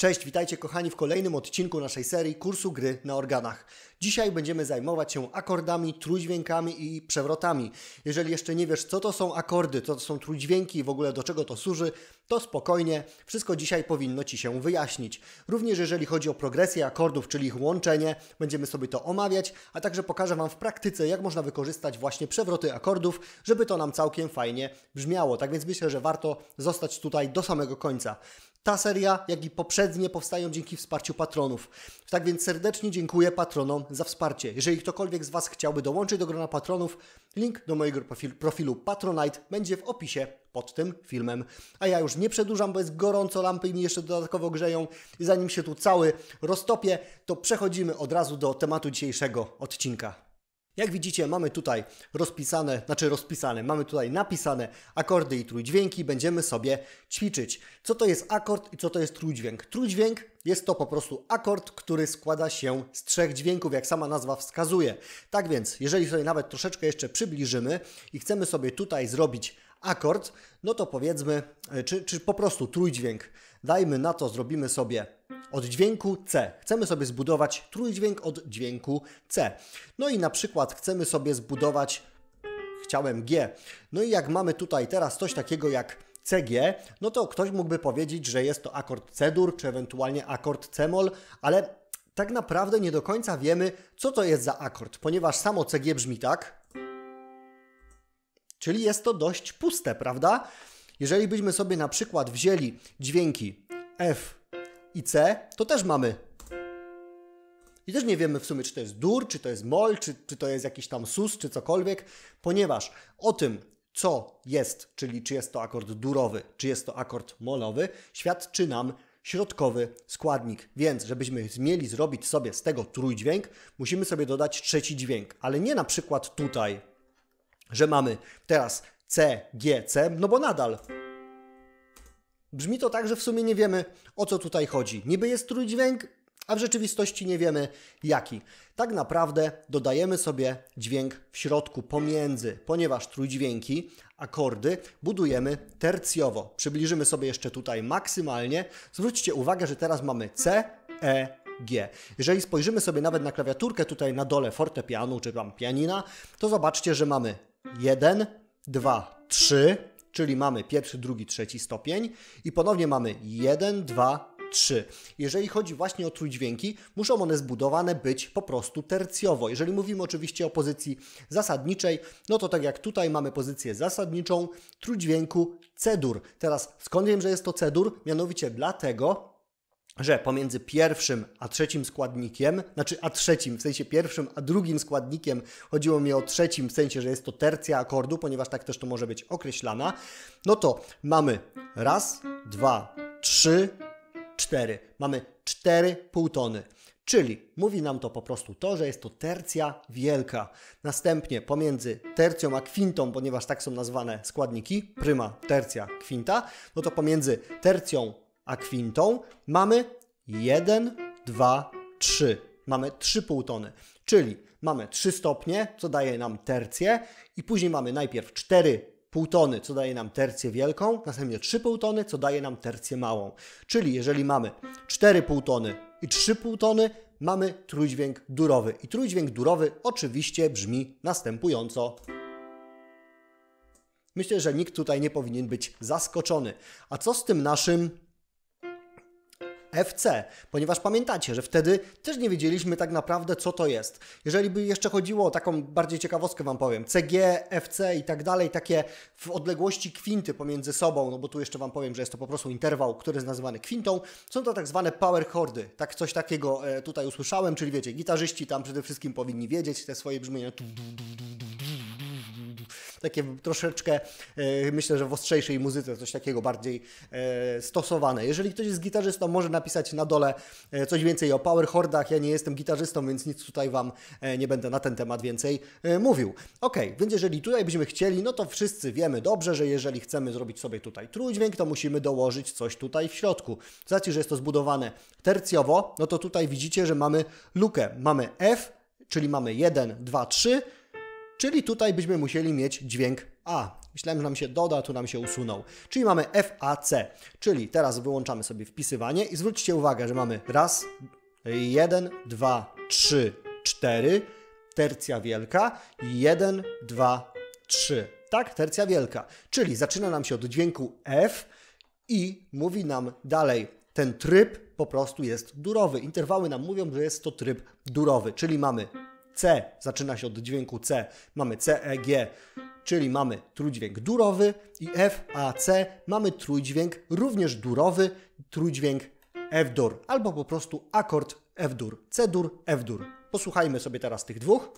Cześć, witajcie kochani w kolejnym odcinku naszej serii kursu gry na organach. Dzisiaj będziemy zajmować się akordami, trójdźwiękami i przewrotami. Jeżeli jeszcze nie wiesz, co to są akordy, co to są trójdźwięki i w ogóle do czego to służy, to spokojnie, wszystko dzisiaj powinno Ci się wyjaśnić. Również jeżeli chodzi o progresję akordów, czyli ich łączenie, będziemy sobie to omawiać, a także pokażę Wam w praktyce, jak można wykorzystać właśnie przewroty akordów, żeby to nam całkiem fajnie brzmiało. Tak więc myślę, że warto zostać tutaj do samego końca. Ta seria, jak i poprzednie, powstają dzięki wsparciu patronów. Tak więc serdecznie dziękuję patronom za wsparcie. Jeżeli ktokolwiek z Was chciałby dołączyć do grona patronów, link do mojego profilu, Patronite będzie w opisie pod tym filmem. A ja już nie przedłużam, bo jest gorąco, lampy mi jeszcze dodatkowo grzeją i zanim się tu cały roztopię, to przechodzimy od razu do tematu dzisiejszego odcinka. Jak widzicie, mamy tutaj rozpisane, znaczy rozpisane, mamy tutaj napisane akordy i trójdźwięki. Będziemy sobie ćwiczyć, co to jest akord i co to jest trójdźwięk. Trójdźwięk jest to po prostu akord, który składa się z trzech dźwięków, jak sama nazwa wskazuje. Tak więc, jeżeli sobie nawet troszeczkę jeszcze przybliżymy i chcemy sobie tutaj zrobić akord, no to powiedzmy, e, czy, czy po prostu trójdźwięk Dajmy na to, zrobimy sobie od dźwięku C. Chcemy sobie zbudować trójdźwięk od dźwięku C. No i na przykład chcemy sobie zbudować chciałem G. No i jak mamy tutaj teraz coś takiego jak CG, no to ktoś mógłby powiedzieć, że jest to akord C-dur, czy ewentualnie akord C-mol, ale tak naprawdę nie do końca wiemy, co to jest za akord, ponieważ samo CG brzmi tak, czyli jest to dość puste, prawda? Jeżeli byśmy sobie na przykład wzięli dźwięki F i C, to też mamy. I też nie wiemy w sumie, czy to jest dur, czy to jest mol, czy, czy to jest jakiś tam sus, czy cokolwiek, ponieważ o tym, co jest, czyli czy jest to akord durowy, czy jest to akord molowy, świadczy nam środkowy składnik. Więc, żebyśmy mieli zrobić sobie z tego trójdźwięk, musimy sobie dodać trzeci dźwięk, ale nie na przykład tutaj, że mamy teraz C, G, C, no bo nadal brzmi to tak, że w sumie nie wiemy o co tutaj chodzi. Niby jest trójdźwięk, a w rzeczywistości nie wiemy jaki. Tak naprawdę dodajemy sobie dźwięk w środku, pomiędzy, ponieważ trójdźwięki, akordy budujemy tercjowo. Przybliżymy sobie jeszcze tutaj maksymalnie. Zwróćcie uwagę, że teraz mamy C, E, G. Jeżeli spojrzymy sobie nawet na klawiaturkę tutaj na dole fortepianu czy tam pianina, to zobaczcie, że mamy 1, 2, 3, czyli mamy pierwszy, drugi, trzeci stopień i ponownie mamy 1, 2, 3. Jeżeli chodzi właśnie o trójdźwięki, muszą one zbudowane być po prostu tercjowo. Jeżeli mówimy oczywiście o pozycji zasadniczej, no to tak jak tutaj mamy pozycję zasadniczą trójdźwięku cedur. Teraz skąd wiem, że jest to cedur? Mianowicie dlatego, że pomiędzy pierwszym a trzecim składnikiem, znaczy a trzecim, w sensie pierwszym, a drugim składnikiem, chodziło mi o trzecim, w sensie, że jest to tercja akordu, ponieważ tak też to może być określana, no to mamy raz, dwa, trzy, cztery. Mamy cztery półtony. Czyli mówi nam to po prostu to, że jest to tercja wielka. Następnie pomiędzy tercją a kwintą, ponieważ tak są nazwane składniki, pryma, tercja, kwinta, no to pomiędzy tercją a kwintą mamy 1, 2, 3. Mamy 3,5 tony, czyli mamy 3 stopnie, co daje nam tercję i później mamy najpierw 4,5 tony, co daje nam tercję wielką, następnie 3,5 tony, co daje nam tercję małą. Czyli jeżeli mamy 4,5 tony i 3,5 tony, mamy trójdźwięk durowy. I trójdźwięk durowy oczywiście brzmi następująco. Myślę, że nikt tutaj nie powinien być zaskoczony. A co z tym naszym FC, ponieważ pamiętacie, że wtedy też nie wiedzieliśmy tak naprawdę, co to jest. Jeżeli by jeszcze chodziło o taką bardziej ciekawostkę, Wam powiem, CG, FC i tak dalej, takie w odległości kwinty pomiędzy sobą, no bo tu jeszcze Wam powiem, że jest to po prostu interwał, który jest nazywany kwintą, są to tak zwane power chordy. Tak, coś takiego e, tutaj usłyszałem, czyli wiecie, gitarzyści tam przede wszystkim powinni wiedzieć te swoje brzmienia takie troszeczkę, e, myślę, że w ostrzejszej muzyce, coś takiego bardziej e, stosowane. Jeżeli ktoś jest gitarzystą, może napisać na dole e, coś więcej o power chordach. Ja nie jestem gitarzystą, więc nic tutaj Wam nie będę na ten temat więcej mówił. Ok, więc jeżeli tutaj byśmy chcieli, no to wszyscy wiemy dobrze, że jeżeli chcemy zrobić sobie tutaj trójdźwięk, to musimy dołożyć coś tutaj w środku. Z że jest to zbudowane tercjowo, no to tutaj widzicie, że mamy lukę. Mamy F, czyli mamy 1, 2, 3, Czyli tutaj byśmy musieli mieć dźwięk A. Myślałem, że nam się doda, tu nam się usunął. Czyli mamy FAC. Czyli teraz wyłączamy sobie wpisywanie i zwróćcie uwagę, że mamy raz, jeden, dwa, trzy, cztery, tercja wielka, jeden, dwa, trzy. Tak, tercja wielka. Czyli zaczyna nam się od dźwięku F i mówi nam dalej ten tryb po prostu jest durowy. Interwały nam mówią, że jest to tryb durowy, czyli mamy C zaczyna się od dźwięku C. Mamy C, E, G, czyli mamy trójdźwięk durowy i F, A, C mamy trójdźwięk również durowy, trójdźwięk F-dur albo po prostu akord F-dur, C-dur, F-dur. Posłuchajmy sobie teraz tych dwóch.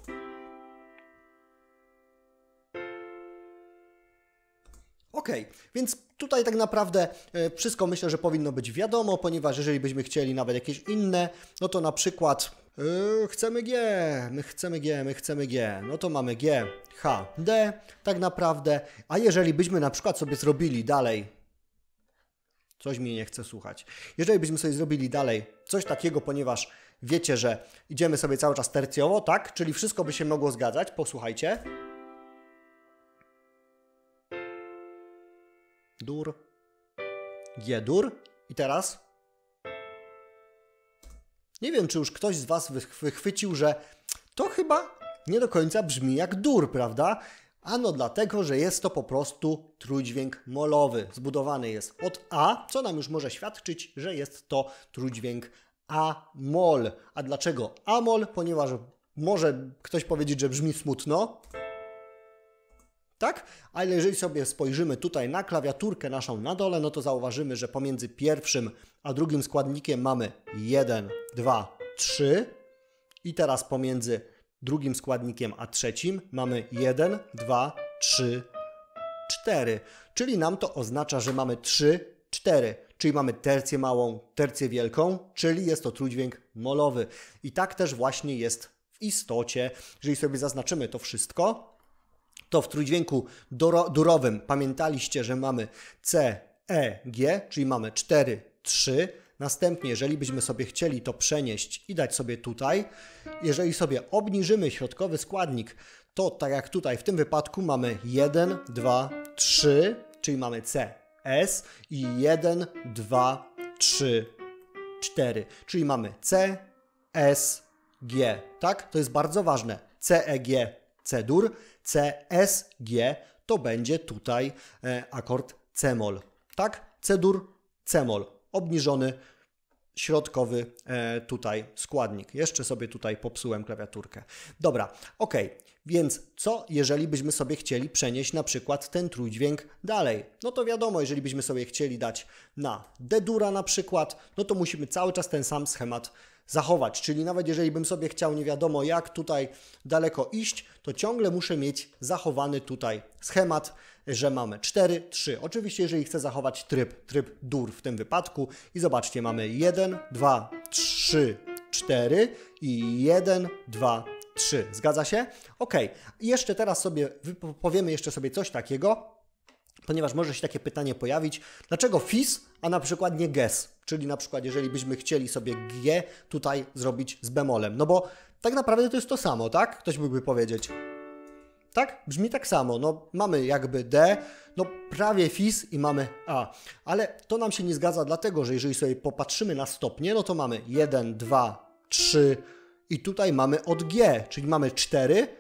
OK, więc tutaj tak naprawdę e, wszystko myślę, że powinno być wiadomo, ponieważ jeżeli byśmy chcieli nawet jakieś inne, no to na przykład yy, chcemy G, my chcemy G, my chcemy G, no to mamy G, H, D tak naprawdę, a jeżeli byśmy na przykład sobie zrobili dalej Coś mi nie chce słuchać. Jeżeli byśmy sobie zrobili dalej coś takiego, ponieważ wiecie, że idziemy sobie cały czas tercjowo, tak? Czyli wszystko by się mogło zgadzać. Posłuchajcie. dur, G dur. I teraz? Nie wiem, czy już ktoś z Was wychwycił, że to chyba nie do końca brzmi jak dur, prawda? Ano dlatego, że jest to po prostu trójdźwięk molowy. Zbudowany jest od A, co nam już może świadczyć, że jest to trójdźwięk A-mol. A dlaczego A-mol? Ponieważ może ktoś powiedzieć, że brzmi smutno tak? Ale jeżeli sobie spojrzymy tutaj na klawiaturkę naszą na dole, no to zauważymy, że pomiędzy pierwszym a drugim składnikiem mamy 1, 2, 3 i teraz pomiędzy drugim składnikiem a trzecim mamy 1, 2, 3, 4. Czyli nam to oznacza, że mamy 3, 4. Czyli mamy tercję małą, tercję wielką, czyli jest to trójdźwięk molowy. I tak też właśnie jest w istocie. Jeżeli sobie zaznaczymy to wszystko, to w trójdźwięku durowym pamiętaliście, że mamy C, E, G, czyli mamy 4, 3. Następnie, jeżeli byśmy sobie chcieli to przenieść i dać sobie tutaj, jeżeli sobie obniżymy środkowy składnik, to tak jak tutaj w tym wypadku mamy 1, 2, 3, czyli mamy C, S i 1, 2, 3, 4. Czyli mamy C, S, G, tak? To jest bardzo ważne. C, E, G, C dur, C, S, G, to będzie tutaj e, akord c mol tak? C-dur, c mol obniżony środkowy e, tutaj składnik. Jeszcze sobie tutaj popsułem klawiaturkę. Dobra, ok. Więc co, jeżeli byśmy sobie chcieli przenieść na przykład ten trójdźwięk dalej? No to wiadomo, jeżeli byśmy sobie chcieli dać na D-dura na przykład, no to musimy cały czas ten sam schemat zachować. Czyli nawet jeżeli bym sobie chciał nie wiadomo jak tutaj daleko iść, to ciągle muszę mieć zachowany tutaj schemat, że mamy 4, 3. Oczywiście jeżeli chcę zachować tryb, tryb dur w tym wypadku i zobaczcie, mamy 1, 2, 3, 4 i 1, 2, 3. Zgadza się? Ok. Jeszcze teraz sobie powiemy jeszcze sobie coś takiego, ponieważ może się takie pytanie pojawić. Dlaczego FIS, a na przykład nie GES? Czyli na przykład, jeżeli byśmy chcieli sobie G tutaj zrobić z bemolem, no bo tak naprawdę to jest to samo, tak? Ktoś mógłby powiedzieć. Tak? Brzmi tak samo. No, mamy jakby D, no prawie FIS i mamy A. Ale to nam się nie zgadza, dlatego że jeżeli sobie popatrzymy na stopnie, no to mamy 1, 2, 3 i tutaj mamy od G, czyli mamy 4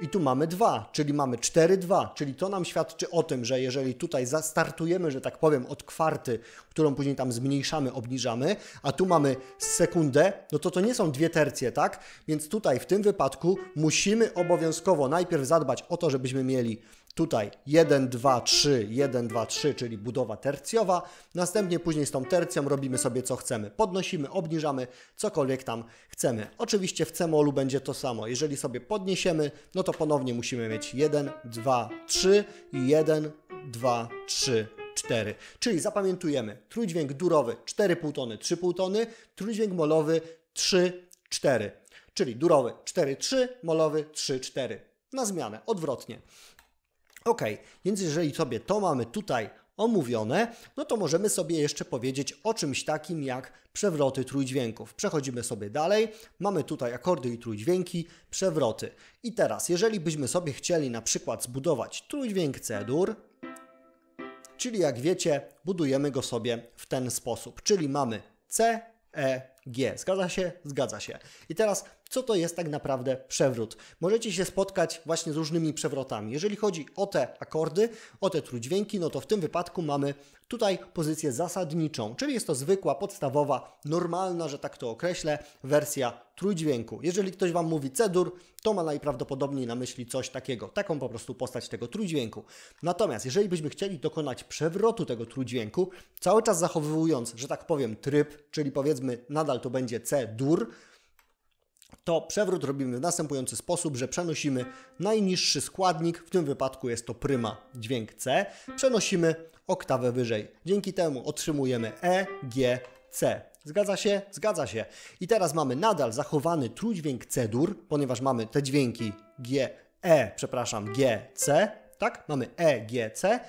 i tu mamy 2, czyli mamy 4-2, czyli to nam świadczy o tym, że jeżeli tutaj zastartujemy, że tak powiem, od kwarty, którą później tam zmniejszamy, obniżamy, a tu mamy sekundę, no to to nie są dwie tercje, tak? Więc tutaj w tym wypadku musimy obowiązkowo najpierw zadbać o to, żebyśmy mieli Tutaj 1, 2, 3, 1, 2, 3, czyli budowa tercjowa. Następnie później z tą tercją robimy sobie co chcemy. Podnosimy, obniżamy, cokolwiek tam chcemy. Oczywiście w cemolu będzie to samo. Jeżeli sobie podniesiemy, no to ponownie musimy mieć 1, 2, 3 i 1, 2, 3, 4. Czyli zapamiętujemy trójdźwięk durowy 4,5 tony, 3,5 tony, trójdźwięk molowy 3, 4. Czyli durowy 4, 3, molowy 3, 4. Na zmianę, odwrotnie. Ok, więc jeżeli sobie to mamy tutaj omówione, no to możemy sobie jeszcze powiedzieć o czymś takim jak przewroty trójdźwięków. Przechodzimy sobie dalej, mamy tutaj akordy i trójdźwięki, przewroty. I teraz, jeżeli byśmy sobie chcieli na przykład zbudować trójdźwięk C-dur, czyli jak wiecie, budujemy go sobie w ten sposób, czyli mamy C, E, G. Zgadza się? Zgadza się. I teraz co to jest tak naprawdę przewrót. Możecie się spotkać właśnie z różnymi przewrotami. Jeżeli chodzi o te akordy, o te trójdźwięki, no to w tym wypadku mamy tutaj pozycję zasadniczą, czyli jest to zwykła, podstawowa, normalna, że tak to określę, wersja trójdźwięku. Jeżeli ktoś Wam mówi cedur, to ma najprawdopodobniej na myśli coś takiego, taką po prostu postać tego trójdźwięku. Natomiast jeżeli byśmy chcieli dokonać przewrotu tego trójdźwięku, cały czas zachowując, że tak powiem, tryb, czyli powiedzmy nadal to będzie C-dur, to przewrót robimy w następujący sposób, że przenosimy najniższy składnik, w tym wypadku jest to pryma dźwięk C, przenosimy oktawę wyżej. Dzięki temu otrzymujemy E, G, C. Zgadza się? Zgadza się. I teraz mamy nadal zachowany trójdźwięk C-dur, ponieważ mamy te dźwięki G, E, przepraszam, G, C, tak? Mamy E, G, C.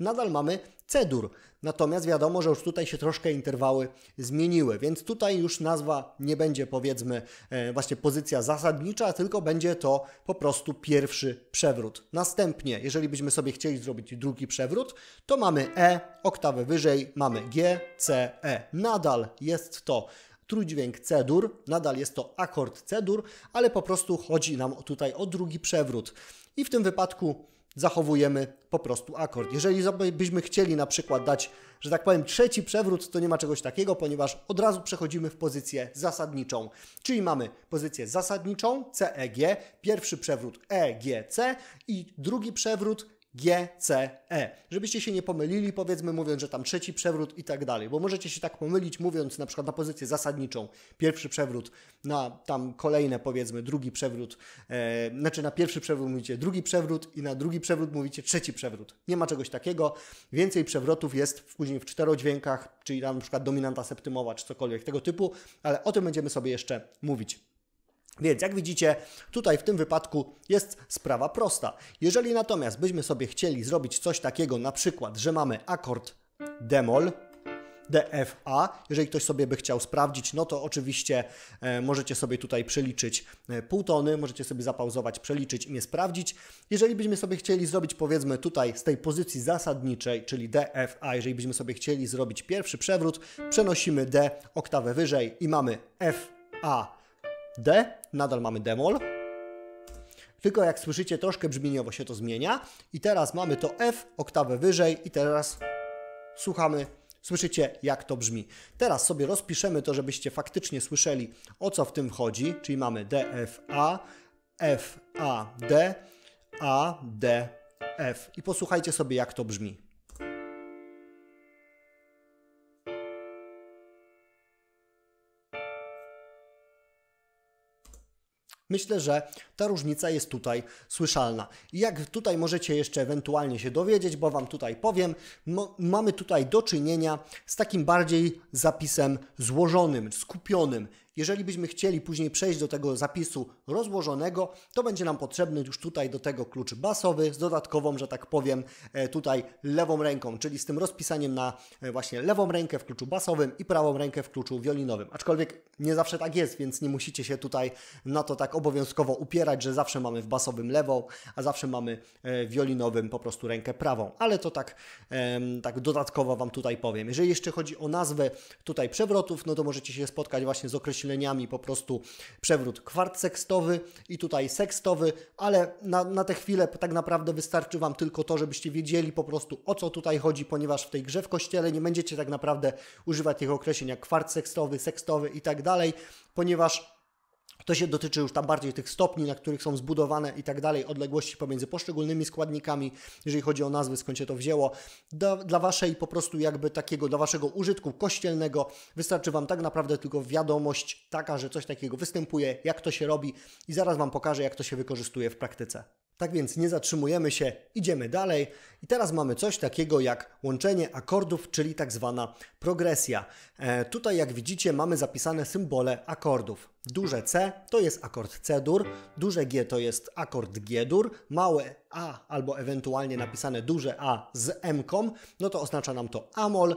Nadal mamy C-dur. Natomiast wiadomo, że już tutaj się troszkę interwały zmieniły, więc tutaj już nazwa nie będzie powiedzmy e, właśnie pozycja zasadnicza, tylko będzie to po prostu pierwszy przewrót. Następnie, jeżeli byśmy sobie chcieli zrobić drugi przewrót, to mamy E, oktawę wyżej, mamy G, C, E. Nadal jest to trójdźwięk C-dur, nadal jest to akord C-dur, ale po prostu chodzi nam tutaj o drugi przewrót. I w tym wypadku zachowujemy po prostu akord. Jeżeli byśmy chcieli na przykład dać, że tak powiem, trzeci przewrót, to nie ma czegoś takiego, ponieważ od razu przechodzimy w pozycję zasadniczą. Czyli mamy pozycję zasadniczą CEG, pierwszy przewrót EGC i drugi przewrót GCE. Żebyście się nie pomylili, powiedzmy, mówiąc, że tam trzeci przewrót i tak dalej, bo możecie się tak pomylić, mówiąc na przykład na pozycję zasadniczą, pierwszy przewrót, na tam kolejne, powiedzmy, drugi przewrót, e, znaczy na pierwszy przewrót mówicie drugi przewrót i na drugi przewrót mówicie trzeci przewrót. Nie ma czegoś takiego. Więcej przewrotów jest później w czterodźwiękach, czyli na przykład dominanta septymowa czy cokolwiek tego typu, ale o tym będziemy sobie jeszcze mówić. Więc jak widzicie, tutaj w tym wypadku jest sprawa prosta. Jeżeli natomiast byśmy sobie chcieli zrobić coś takiego, na przykład, że mamy akord demol, DFA. Jeżeli ktoś sobie by chciał sprawdzić, no to oczywiście e, możecie sobie tutaj przeliczyć e, półtony, możecie sobie zapauzować, przeliczyć i nie sprawdzić. Jeżeli byśmy sobie chcieli zrobić, powiedzmy tutaj z tej pozycji zasadniczej, czyli DFA, jeżeli byśmy sobie chcieli zrobić pierwszy przewrót, przenosimy D oktawę wyżej i mamy FA D, nadal mamy demol. Tylko jak słyszycie, troszkę brzmieniowo się to zmienia. I teraz mamy to F, oktawę wyżej i teraz słuchamy, słyszycie jak to brzmi. Teraz sobie rozpiszemy to, żebyście faktycznie słyszeli o co w tym chodzi, czyli mamy D, F, A, F, A, D, A, D, F. I posłuchajcie sobie jak to brzmi. Myślę, że ta różnica jest tutaj słyszalna. I jak tutaj możecie jeszcze ewentualnie się dowiedzieć, bo Wam tutaj powiem, mamy tutaj do czynienia z takim bardziej zapisem złożonym, skupionym. Jeżeli byśmy chcieli później przejść do tego zapisu rozłożonego, to będzie nam potrzebny już tutaj do tego klucz basowy z dodatkową, że tak powiem, e, tutaj lewą ręką, czyli z tym rozpisaniem na e, właśnie lewą rękę w kluczu basowym i prawą rękę w kluczu wiolinowym. Aczkolwiek nie zawsze tak jest, więc nie musicie się tutaj na to tak obowiązkowo upierać, że zawsze mamy w basowym lewą, a zawsze mamy w e, wiolinowym po prostu rękę prawą. Ale to tak, tak dodatkowo Wam tutaj powiem. Jeżeli jeszcze chodzi o nazwę tutaj przewrotów, no to możecie się spotkać właśnie z określeniem myśleniami po prostu przewrót kwart sekstowy i tutaj sekstowy, ale na, na tę chwilę tak naprawdę wystarczy Wam tylko to, żebyście wiedzieli po prostu o co tutaj chodzi, ponieważ w tej grze w kościele nie będziecie tak naprawdę używać tych określeń jak kwart sekstowy, sekstowy i tak dalej, ponieważ to się dotyczy już tam bardziej tych stopni, na których są zbudowane i tak dalej, odległości pomiędzy poszczególnymi składnikami, jeżeli chodzi o nazwy, skąd się to wzięło. Dla, dla waszej po prostu jakby takiego, dla waszego użytku kościelnego wystarczy wam tak naprawdę tylko wiadomość taka, że coś takiego występuje, jak to się robi i zaraz wam pokażę, jak to się wykorzystuje w praktyce. Tak więc nie zatrzymujemy się, idziemy dalej i teraz mamy coś takiego jak łączenie akordów, czyli tak zwana progresja. E, tutaj jak widzicie mamy zapisane symbole akordów. Duże C to jest akord C-dur, duże G to jest akord G-dur, małe A albo ewentualnie napisane duże A z M, no to oznacza nam to Amol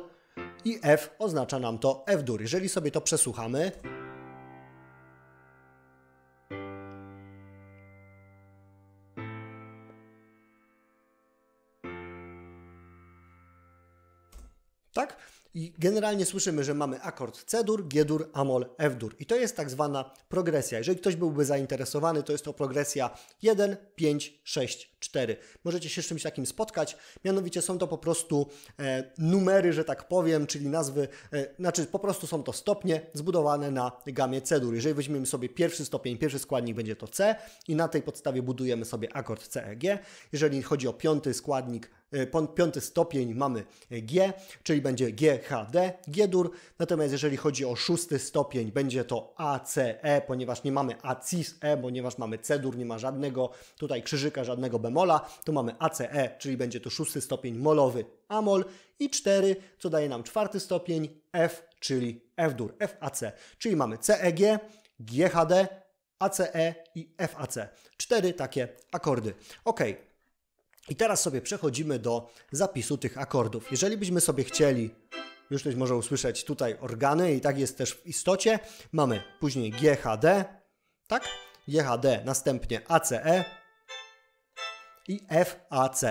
i F oznacza nam to F-dur. Jeżeli sobie to przesłuchamy, tak? I generalnie słyszymy, że mamy akord C-dur, G-dur, Amol, F-dur. I to jest tak zwana progresja. Jeżeli ktoś byłby zainteresowany, to jest to progresja 1, 5, 6, 4. Możecie się z czymś takim spotkać. Mianowicie są to po prostu e, numery, że tak powiem, czyli nazwy, e, znaczy po prostu są to stopnie zbudowane na gamie C-dur. Jeżeli weźmiemy sobie pierwszy stopień, pierwszy składnik będzie to C i na tej podstawie budujemy sobie akord C, E, G. Jeżeli chodzi o piąty składnik, E, piąty stopień mamy G, czyli będzie GHD, G-dur. Natomiast jeżeli chodzi o szósty stopień, będzie to ACE, ponieważ nie mamy ACIS-E, ponieważ mamy C-dur, nie ma żadnego tutaj krzyżyka, żadnego bemola. Tu mamy ACE, czyli będzie to szósty stopień molowy Amol i cztery, co daje nam czwarty stopień F, czyli F-dur, FAC. Czyli mamy CEG, GHD, ACE i FAC. Cztery takie akordy. OK. I teraz sobie przechodzimy do zapisu tych akordów. Jeżeli byśmy sobie chcieli, już ktoś może usłyszeć tutaj organy i tak jest też w istocie, mamy później GHD, tak? GHD, następnie ACE i FAC.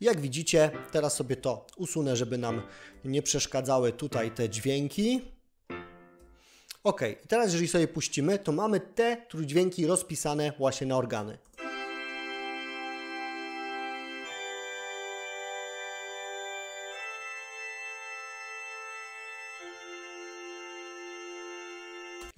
Jak widzicie, teraz sobie to usunę, żeby nam nie przeszkadzały tutaj te dźwięki. Ok, teraz jeżeli sobie puścimy, to mamy te trójdźwięki rozpisane właśnie na organy.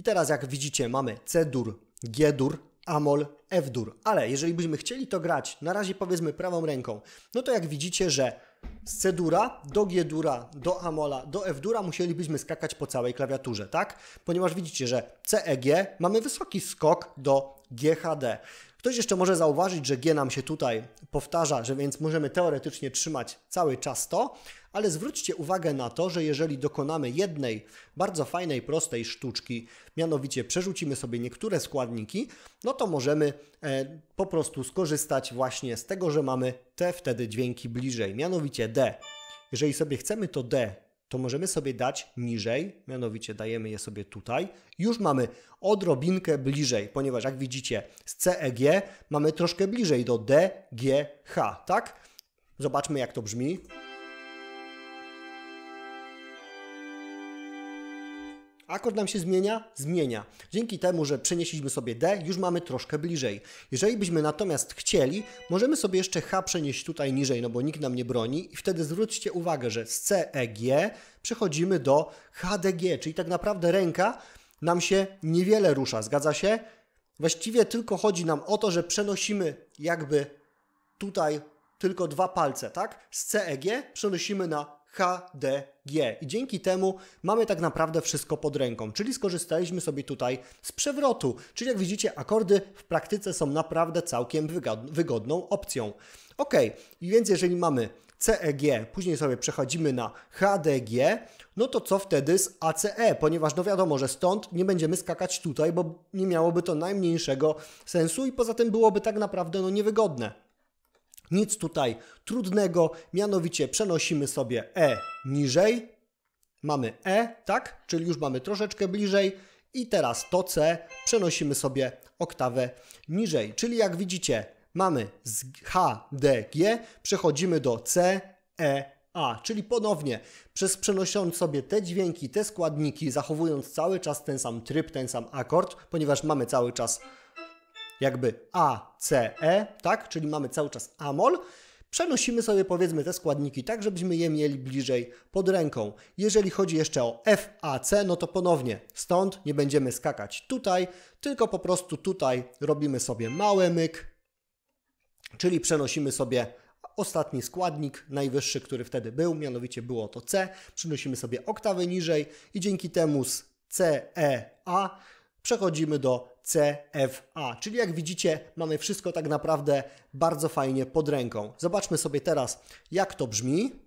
I teraz jak widzicie mamy C-dur, G-dur, Amol, F-dur. Ale jeżeli byśmy chcieli to grać, na razie powiedzmy prawą ręką, no to jak widzicie, że z C-dura do G-dura, do Amola, do F-dura musielibyśmy skakać po całej klawiaturze, tak? Ponieważ widzicie, że CEG mamy wysoki skok do GHD. Ktoś jeszcze może zauważyć, że G nam się tutaj powtarza, że więc możemy teoretycznie trzymać cały czas to, ale zwróćcie uwagę na to, że jeżeli dokonamy jednej bardzo fajnej, prostej sztuczki, mianowicie przerzucimy sobie niektóre składniki, no to możemy e, po prostu skorzystać właśnie z tego, że mamy te wtedy dźwięki bliżej, mianowicie D. Jeżeli sobie chcemy to D to możemy sobie dać niżej, mianowicie dajemy je sobie tutaj. Już mamy odrobinkę bliżej, ponieważ jak widzicie z CEG mamy troszkę bliżej do DGH, tak? Zobaczmy jak to brzmi. Akord nam się zmienia? Zmienia. Dzięki temu, że przenieśliśmy sobie D, już mamy troszkę bliżej. Jeżeli byśmy natomiast chcieli, możemy sobie jeszcze H przenieść tutaj niżej, no bo nikt nam nie broni i wtedy zwróćcie uwagę, że z CEG przechodzimy do HDG, czyli tak naprawdę ręka nam się niewiele rusza, zgadza się? Właściwie tylko chodzi nam o to, że przenosimy jakby tutaj tylko dwa palce, tak? Z CEG przenosimy na HDG. I dzięki temu mamy tak naprawdę wszystko pod ręką, czyli skorzystaliśmy sobie tutaj z przewrotu. Czyli jak widzicie, akordy w praktyce są naprawdę całkiem wygodną opcją. Ok, więc jeżeli mamy CEG, później sobie przechodzimy na HDG, no to co wtedy z ACE? Ponieważ no wiadomo, że stąd nie będziemy skakać tutaj, bo nie miałoby to najmniejszego sensu i poza tym byłoby tak naprawdę no niewygodne. Nic tutaj trudnego, mianowicie przenosimy sobie E niżej, mamy E, tak? Czyli już mamy troszeczkę bliżej i teraz to C przenosimy sobie oktawę niżej. Czyli jak widzicie, mamy z H, D, G, przechodzimy do C, E, A, czyli ponownie przez przenosząc sobie te dźwięki, te składniki, zachowując cały czas ten sam tryb, ten sam akord, ponieważ mamy cały czas jakby A E, tak? Czyli mamy cały czas amol. Przenosimy sobie powiedzmy te składniki tak, żebyśmy je mieli bliżej pod ręką. Jeżeli chodzi jeszcze o FAC, no to ponownie stąd nie będziemy skakać tutaj, tylko po prostu tutaj robimy sobie mały myk, czyli przenosimy sobie ostatni składnik, najwyższy, który wtedy był, mianowicie było to C. Przenosimy sobie oktawy niżej i dzięki temu z C E A przechodzimy do CFA. Czyli jak widzicie, mamy wszystko tak naprawdę bardzo fajnie pod ręką. Zobaczmy sobie teraz, jak to brzmi.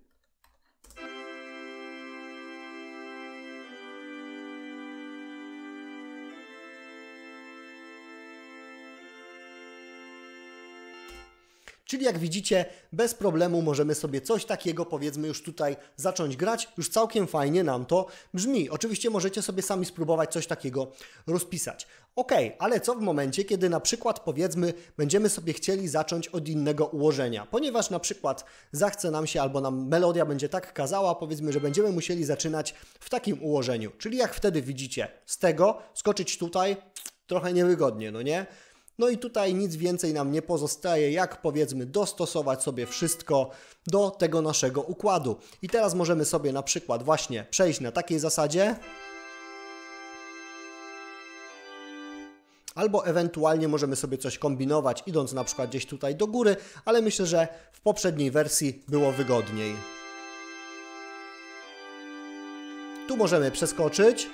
Czyli jak widzicie, bez problemu możemy sobie coś takiego powiedzmy już tutaj zacząć grać. Już całkiem fajnie nam to brzmi. Oczywiście możecie sobie sami spróbować coś takiego rozpisać. Ok, ale co w momencie, kiedy na przykład powiedzmy będziemy sobie chcieli zacząć od innego ułożenia, ponieważ na przykład zachce nam się albo nam melodia będzie tak kazała, powiedzmy, że będziemy musieli zaczynać w takim ułożeniu. Czyli jak wtedy widzicie, z tego skoczyć tutaj trochę niewygodnie, no nie? No i tutaj nic więcej nam nie pozostaje, jak powiedzmy dostosować sobie wszystko do tego naszego układu. I teraz możemy sobie na przykład właśnie przejść na takiej zasadzie. Albo ewentualnie możemy sobie coś kombinować, idąc na przykład gdzieś tutaj do góry, ale myślę, że w poprzedniej wersji było wygodniej. Tu możemy przeskoczyć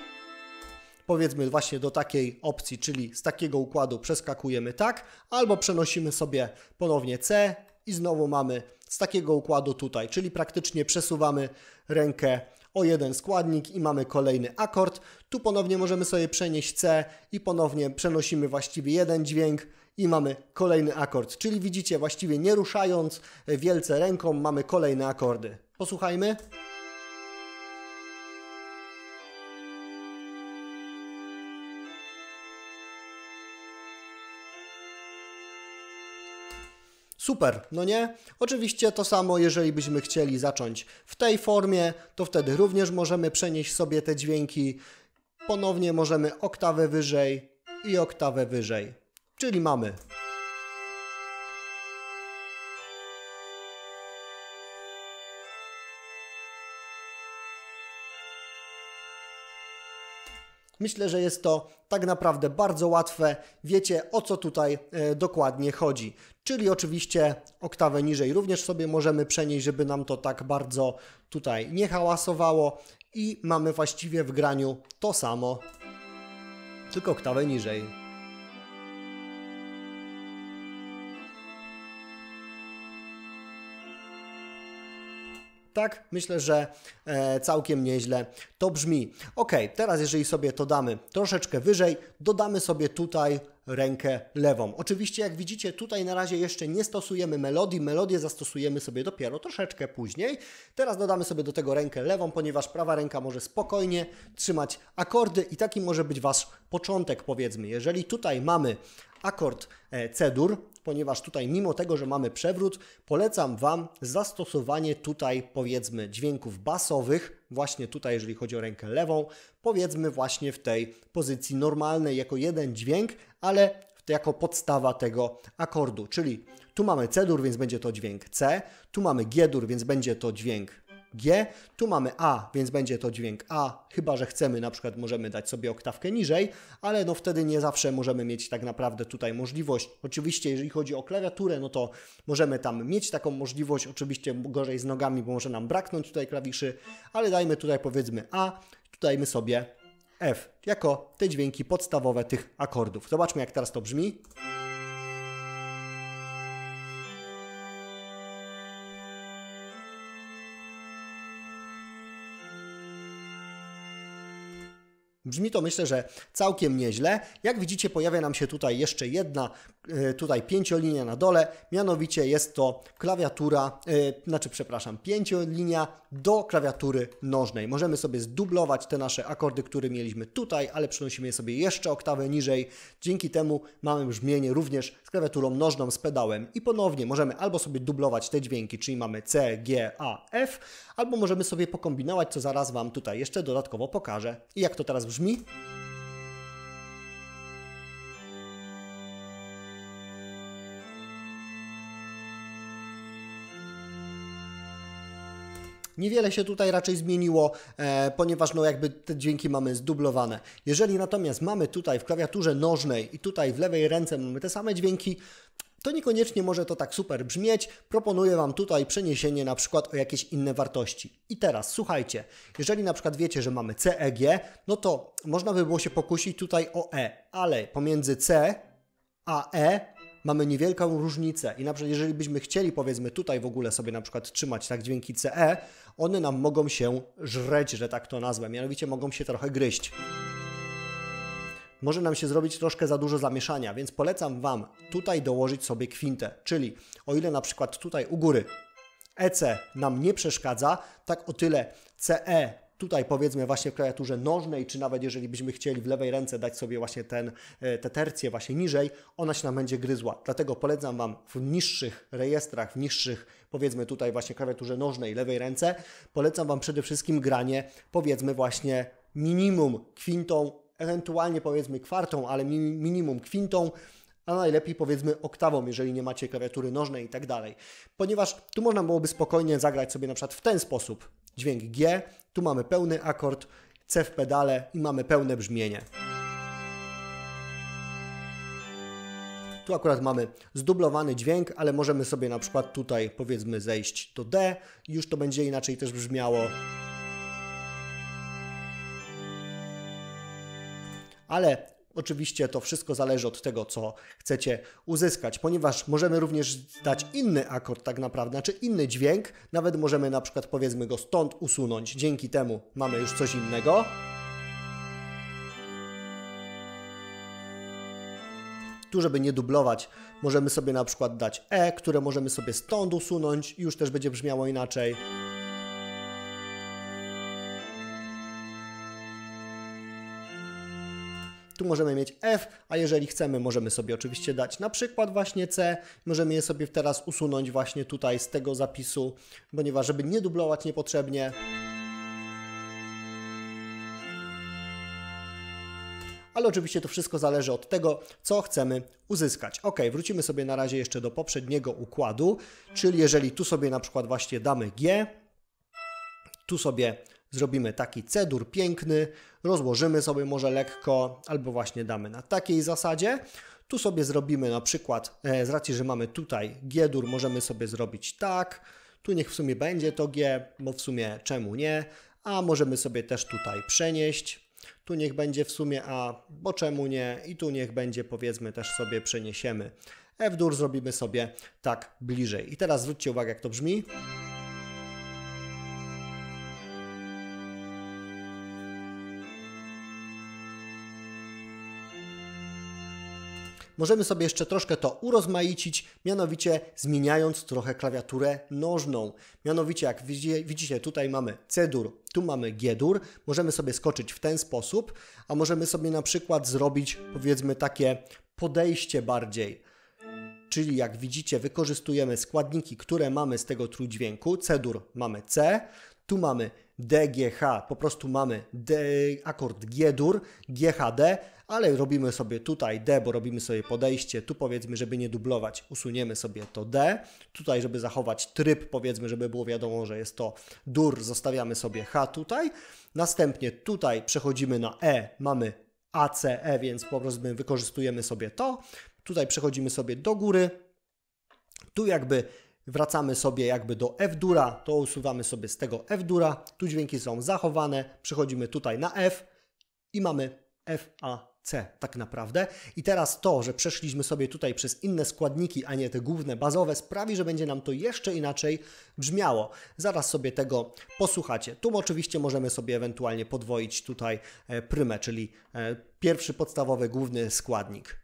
powiedzmy właśnie do takiej opcji, czyli z takiego układu przeskakujemy tak, albo przenosimy sobie ponownie C i znowu mamy z takiego układu tutaj, czyli praktycznie przesuwamy rękę o jeden składnik i mamy kolejny akord. Tu ponownie możemy sobie przenieść C i ponownie przenosimy właściwie jeden dźwięk i mamy kolejny akord. Czyli widzicie, właściwie nie ruszając wielce ręką mamy kolejne akordy. Posłuchajmy. Super, no nie? Oczywiście to samo, jeżeli byśmy chcieli zacząć w tej formie, to wtedy również możemy przenieść sobie te dźwięki. Ponownie możemy oktawę wyżej i oktawę wyżej. Czyli mamy Myślę, że jest to tak naprawdę bardzo łatwe. Wiecie o co tutaj e, dokładnie chodzi. Czyli oczywiście oktawę niżej również sobie możemy przenieść, żeby nam to tak bardzo tutaj nie hałasowało i mamy właściwie w graniu to samo, tylko oktawę niżej. Tak, myślę, że e, całkiem nieźle to brzmi. Ok, teraz jeżeli sobie to damy troszeczkę wyżej, dodamy sobie tutaj rękę lewą. Oczywiście, jak widzicie, tutaj na razie jeszcze nie stosujemy melodii. Melodię zastosujemy sobie dopiero troszeczkę później. Teraz dodamy sobie do tego rękę lewą, ponieważ prawa ręka może spokojnie trzymać akordy i taki może być Wasz początek, powiedzmy. Jeżeli tutaj mamy akord e, C-dur, ponieważ tutaj mimo tego, że mamy przewrót, polecam Wam zastosowanie tutaj powiedzmy dźwięków basowych, właśnie tutaj jeżeli chodzi o rękę lewą, powiedzmy właśnie w tej pozycji normalnej jako jeden dźwięk, ale jako podstawa tego akordu, czyli tu mamy C-dur, więc będzie to dźwięk C, tu mamy G-dur, więc będzie to dźwięk G. Tu mamy A, więc będzie to dźwięk A, chyba że chcemy, na przykład możemy dać sobie oktawkę niżej, ale no wtedy nie zawsze możemy mieć tak naprawdę tutaj możliwość. Oczywiście, jeżeli chodzi o klawiaturę, no to możemy tam mieć taką możliwość, oczywiście gorzej z nogami, bo może nam braknąć tutaj klawiszy, ale dajmy tutaj powiedzmy A, tutaj my sobie F, jako te dźwięki podstawowe tych akordów. Zobaczmy, jak teraz to brzmi. Brzmi to myślę, że całkiem nieźle. Jak widzicie, pojawia nam się tutaj jeszcze jedna E, tutaj pięciolinia na dole, mianowicie jest to klawiatura, yy, znaczy przepraszam, pięciolinia do klawiatury nożnej. Możemy sobie zdublować te nasze akordy, które mieliśmy tutaj, ale przenosimy je sobie jeszcze oktawę niżej. Dzięki temu mamy brzmienie również z klawiaturą nożną, z pedałem i ponownie możemy albo sobie dublować te dźwięki, czyli mamy C, G, A, F, albo możemy sobie pokombinować, co zaraz Wam tutaj jeszcze dodatkowo pokażę. I jak to teraz brzmi? Niewiele się tutaj raczej zmieniło, e, ponieważ no jakby te dźwięki mamy zdublowane. Jeżeli natomiast mamy tutaj w klawiaturze nożnej i tutaj w lewej ręce mamy te same dźwięki, to niekoniecznie może to tak super brzmieć. Proponuję Wam tutaj przeniesienie na przykład o jakieś inne wartości. I teraz słuchajcie, jeżeli na przykład wiecie, że mamy CEG, no to można by było się pokusić tutaj o E, ale pomiędzy C a E mamy niewielką różnicę i na przykład jeżeli byśmy chcieli powiedzmy tutaj w ogóle sobie na przykład trzymać tak dźwięki CE, one nam mogą się żreć, że tak to nazwę, mianowicie mogą się trochę gryźć może nam się zrobić troszkę za dużo zamieszania, więc polecam Wam tutaj dołożyć sobie kwintę, czyli o ile na przykład tutaj u góry EC nam nie przeszkadza, tak o tyle CE tutaj powiedzmy właśnie w klawiaturze nożnej, czy nawet jeżeli byśmy chcieli w lewej ręce dać sobie właśnie ten, e, te tercje właśnie niżej, ona się nam będzie gryzła. Dlatego polecam Wam w niższych rejestrach, w niższych powiedzmy tutaj właśnie klawiaturze nożnej, lewej ręce, polecam Wam przede wszystkim granie powiedzmy właśnie minimum kwintą, ewentualnie powiedzmy kwartą, ale minimum kwintą, a najlepiej powiedzmy oktawą, jeżeli nie macie klawiatury nożnej i tak dalej. Ponieważ tu można byłoby spokojnie zagrać sobie na przykład w ten sposób dźwięk G, tu mamy pełny akord, C w pedale i mamy pełne brzmienie. Tu akurat mamy zdublowany dźwięk, ale możemy sobie na przykład tutaj powiedzmy zejść do D, już to będzie inaczej też brzmiało. Ale Oczywiście to wszystko zależy od tego, co chcecie uzyskać, ponieważ możemy również dać inny akord tak naprawdę, znaczy inny dźwięk, nawet możemy na przykład powiedzmy go stąd usunąć. Dzięki temu mamy już coś innego. tu, żeby nie dublować, możemy sobie na przykład dać E, które możemy sobie stąd usunąć i już też będzie brzmiało inaczej. Tu możemy mieć F, a jeżeli chcemy, możemy sobie oczywiście dać na przykład właśnie C. Możemy je sobie teraz usunąć właśnie tutaj z tego zapisu, ponieważ żeby nie dublować niepotrzebnie. ale oczywiście to wszystko zależy od tego, co chcemy uzyskać. Ok, wrócimy sobie na razie jeszcze do poprzedniego układu, czyli jeżeli tu sobie na przykład właśnie damy G, tu sobie Zrobimy taki cedur piękny, rozłożymy sobie może lekko, albo właśnie damy na takiej zasadzie. Tu sobie zrobimy na przykład, e, z racji, że mamy tutaj G-dur, możemy sobie zrobić tak. Tu niech w sumie będzie to G, bo w sumie czemu nie? A możemy sobie też tutaj przenieść. Tu niech będzie w sumie A, bo czemu nie? I tu niech będzie, powiedzmy, też sobie przeniesiemy F-dur, zrobimy sobie tak bliżej. I teraz zwróćcie uwagę, jak to brzmi. możemy sobie jeszcze troszkę to urozmaicić, mianowicie zmieniając trochę klawiaturę nożną. Mianowicie, jak widzicie, tutaj mamy C-dur, tu mamy G-dur, możemy sobie skoczyć w ten sposób, a możemy sobie na przykład zrobić, powiedzmy, takie podejście bardziej czyli jak widzicie wykorzystujemy składniki, które mamy z tego trójdźwięku. C-dur mamy C, tu mamy DGH. Po prostu mamy D, akord G-dur, GHD, ale robimy sobie tutaj D, bo robimy sobie podejście. Tu powiedzmy, żeby nie dublować, usuniemy sobie to D. Tutaj, żeby zachować tryb, powiedzmy, żeby było wiadomo, że jest to dur, zostawiamy sobie H tutaj. Następnie tutaj przechodzimy na E, mamy ACE, więc po prostu wykorzystujemy sobie to. Tutaj przechodzimy sobie do góry. Tu jakby Wracamy sobie jakby do F-dura, to usuwamy sobie z tego F-dura, tu dźwięki są zachowane, przechodzimy tutaj na F i mamy F, A, C tak naprawdę. I teraz to, że przeszliśmy sobie tutaj przez inne składniki, a nie te główne, bazowe, sprawi, że będzie nam to jeszcze inaczej brzmiało. Zaraz sobie tego posłuchacie. Tu oczywiście możemy sobie ewentualnie podwoić tutaj e, prymę, czyli e, pierwszy podstawowy główny składnik.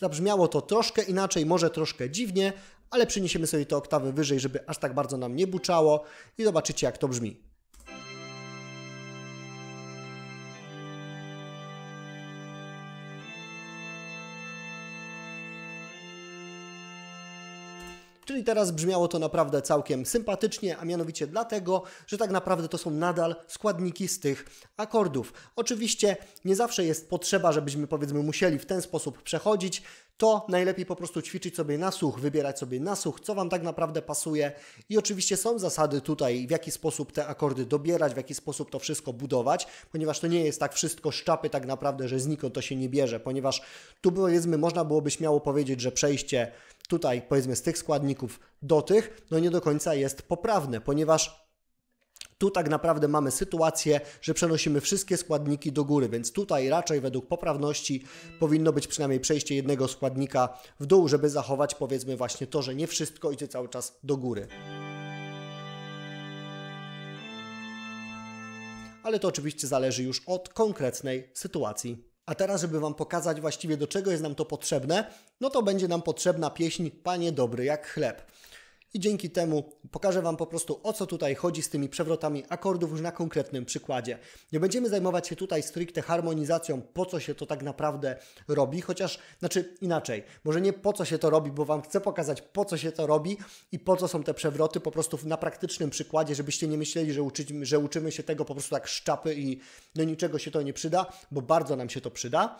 Zabrzmiało to troszkę inaczej, może troszkę dziwnie, ale przyniesiemy sobie to oktawy wyżej, żeby aż tak bardzo nam nie buczało i zobaczycie jak to brzmi. Czyli teraz brzmiało to naprawdę całkiem sympatycznie, a mianowicie dlatego, że tak naprawdę to są nadal składniki z tych akordów. Oczywiście nie zawsze jest potrzeba, żebyśmy powiedzmy musieli w ten sposób przechodzić to najlepiej po prostu ćwiczyć sobie na słuch, wybierać sobie na słuch, co Wam tak naprawdę pasuje. I oczywiście są zasady tutaj, w jaki sposób te akordy dobierać, w jaki sposób to wszystko budować, ponieważ to nie jest tak wszystko szczapy tak naprawdę, że znikąd to się nie bierze, ponieważ tu powiedzmy można byłoby śmiało powiedzieć, że przejście tutaj powiedzmy z tych składników do tych, no nie do końca jest poprawne, ponieważ tu tak naprawdę mamy sytuację, że przenosimy wszystkie składniki do góry, więc tutaj raczej według poprawności powinno być przynajmniej przejście jednego składnika w dół, żeby zachować powiedzmy właśnie to, że nie wszystko idzie cały czas do góry. Ale to oczywiście zależy już od konkretnej sytuacji. A teraz, żeby Wam pokazać właściwie do czego jest nam to potrzebne, no to będzie nam potrzebna pieśń Panie Dobry jak Chleb i dzięki temu pokażę Wam po prostu o co tutaj chodzi z tymi przewrotami akordów już na konkretnym przykładzie. Nie będziemy zajmować się tutaj stricte harmonizacją, po co się to tak naprawdę robi, chociaż, znaczy inaczej, może nie po co się to robi, bo Wam chcę pokazać po co się to robi i po co są te przewroty po prostu na praktycznym przykładzie, żebyście nie myśleli, że, uczy, że uczymy się tego po prostu tak szczapy i do no niczego się to nie przyda, bo bardzo nam się to przyda